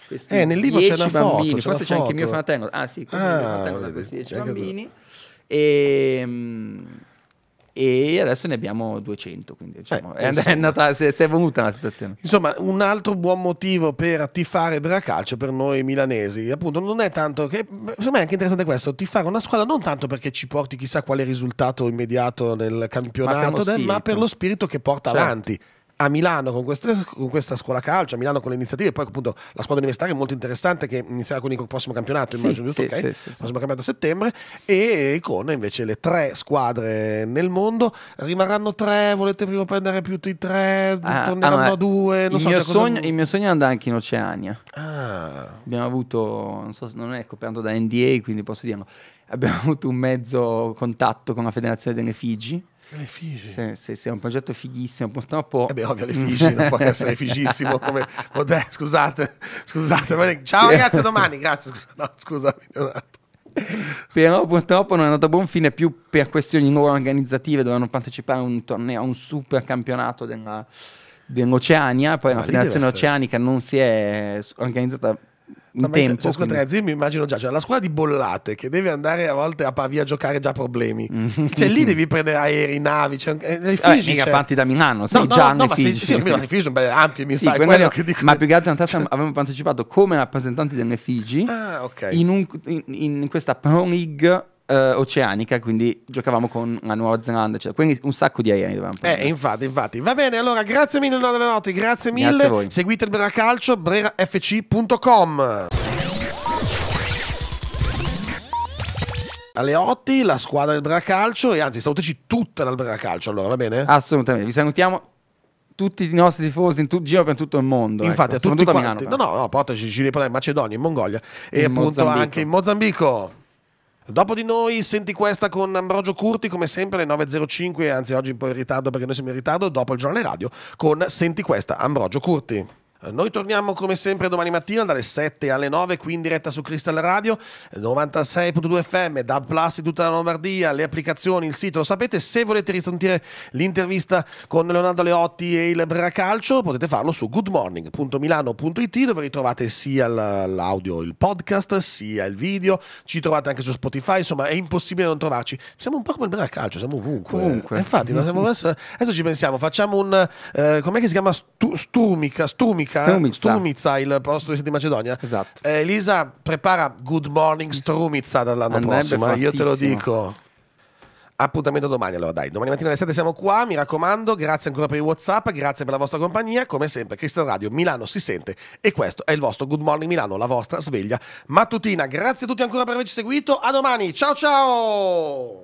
questi eh, nel libro c'è una bambini, foto, c'è forse c'è foto. anche mio fratello, ah sì, questo ah, è mio fratello da questi dieci bambini, e, mm, e, adesso ne abbiamo 200, quindi cioè, diciamo, eh, è, è, andata, si, è, si è evoluta la situazione. Insomma, un altro buon motivo per tifare per la calcio per noi milanesi, appunto, non è tanto che, secondo me è anche interessante questo, tifare una squadra non tanto perché ci porti chissà quale risultato immediato nel campionato, ma per lo, spirito. Ma per lo spirito che porta certo. avanti a Milano con, queste, con questa scuola calcio, a Milano con le iniziative, poi appunto la squadra universitaria è molto interessante che inizierà con il prossimo campionato, immagino, sì, giusto? Sì, ok, sì, sì, prossimo campionato a settembre, e con invece le tre squadre nel mondo, rimarranno tre, volete prima prendere più di tre, ah, torneranno ah, a due, non il so. Mio cioè, sogno, cosa... Il mio sogno è andare anche in Oceania. Ah. Abbiamo avuto, non, so, non è coperto da NDA, quindi posso dirlo, abbiamo avuto un mezzo contatto con la federazione delle Figi le Sì, sì, sì, è un progetto fighissimo, purtroppo... Eh beh, ovvio, le non può essere figissimo come... Oh, scusate, scusate. Ciao ragazzi, domani, grazie. no, scusami, Leonardo. Però purtroppo non è andato a buon fine più per questioni loro organizzative, dovevano partecipare a un torneo, a un super campionato della dell'Oceania, poi Ma la federazione oceanica non si è organizzata in no, cioè, tempo. Cioè, scusate, ragazzi, io mi immagino già, cioè, la squadra di Bollate che deve andare a volte a Pavia a giocare già problemi. Mm. cioè lì devi prendere aerei, navi, cioè, eh, Figi, mica parti cioè. da Milano, sai no, già no, no, Figi. Sì, sì, sì, Figi sono belle ampie, mi sì, sa, quello no, che dico. Ma più che altro in realtà avevamo partecipato come rappresentanti delle Figi ah, okay. in, un, in, in questa Pro League eh, oceanica, quindi giocavamo con la Nuova Zelanda, eccetera. Cioè, quindi un sacco di aerei dovevamo eh, prendere. Eh, infatti, infatti. Va bene, allora grazie mille Nonna Notti, grazie mille. Grazie a voi. Seguite il Bracalcio, brerafc.com. alle 8 la squadra del Bracalcio e anzi salutaci tutta dal Bracalcio allora va bene? Assolutamente, vi salutiamo tutti i nostri tifosi in tutto giro per tutto il mondo. Ecco, infatti ecco. a tutti quanti. A Milano, no, no, no, portaci in Macedonia, in Mongolia e in appunto Mozambico. anche in Mozambico. Dopo di noi senti questa con Ambrogio Curti come sempre alle 9.05, anzi oggi un po' in ritardo perché noi siamo in ritardo, dopo il giornale radio con Senti questa Ambrogio Curti. Eh, noi torniamo come sempre domani mattina dalle 7 alle 9, qui in diretta su Crystal Radio, 96.2 FM, DAB Plus di tutta la Lombardia, le applicazioni, il sito, lo sapete. Se volete risentire l'intervista con Leonardo Leotti e il Bracalcio, potete farlo su goodmorning.milano.it dove ritrovate sia l'audio, il podcast, sia il video. Ci trovate anche su Spotify, insomma è impossibile non trovarci. Siamo un po' come il Bracalcio, siamo ovunque. ovunque. Infatti, mm adesso, adesso, ci pensiamo, facciamo un... Eh, com'è che si chiama? Stu, stumica, stumica Strumica. Strumica, il prossimo di Macedonia. Esatto. Eh, Elisa prepara Good Morning Strumica dall'anno Andrebbe prossimo, fattissimo. Eh. io te lo dico. Appuntamento domani, allora dai. Domani mattina alle 7 siamo qua, mi raccomando, grazie ancora per i WhatsApp, grazie per la vostra compagnia. Come sempre, Cristian Radio Milano si sente e questo è il vostro Good Morning Milano, la vostra sveglia mattutina. Grazie a tutti ancora per averci seguito. A domani, ciao ciao!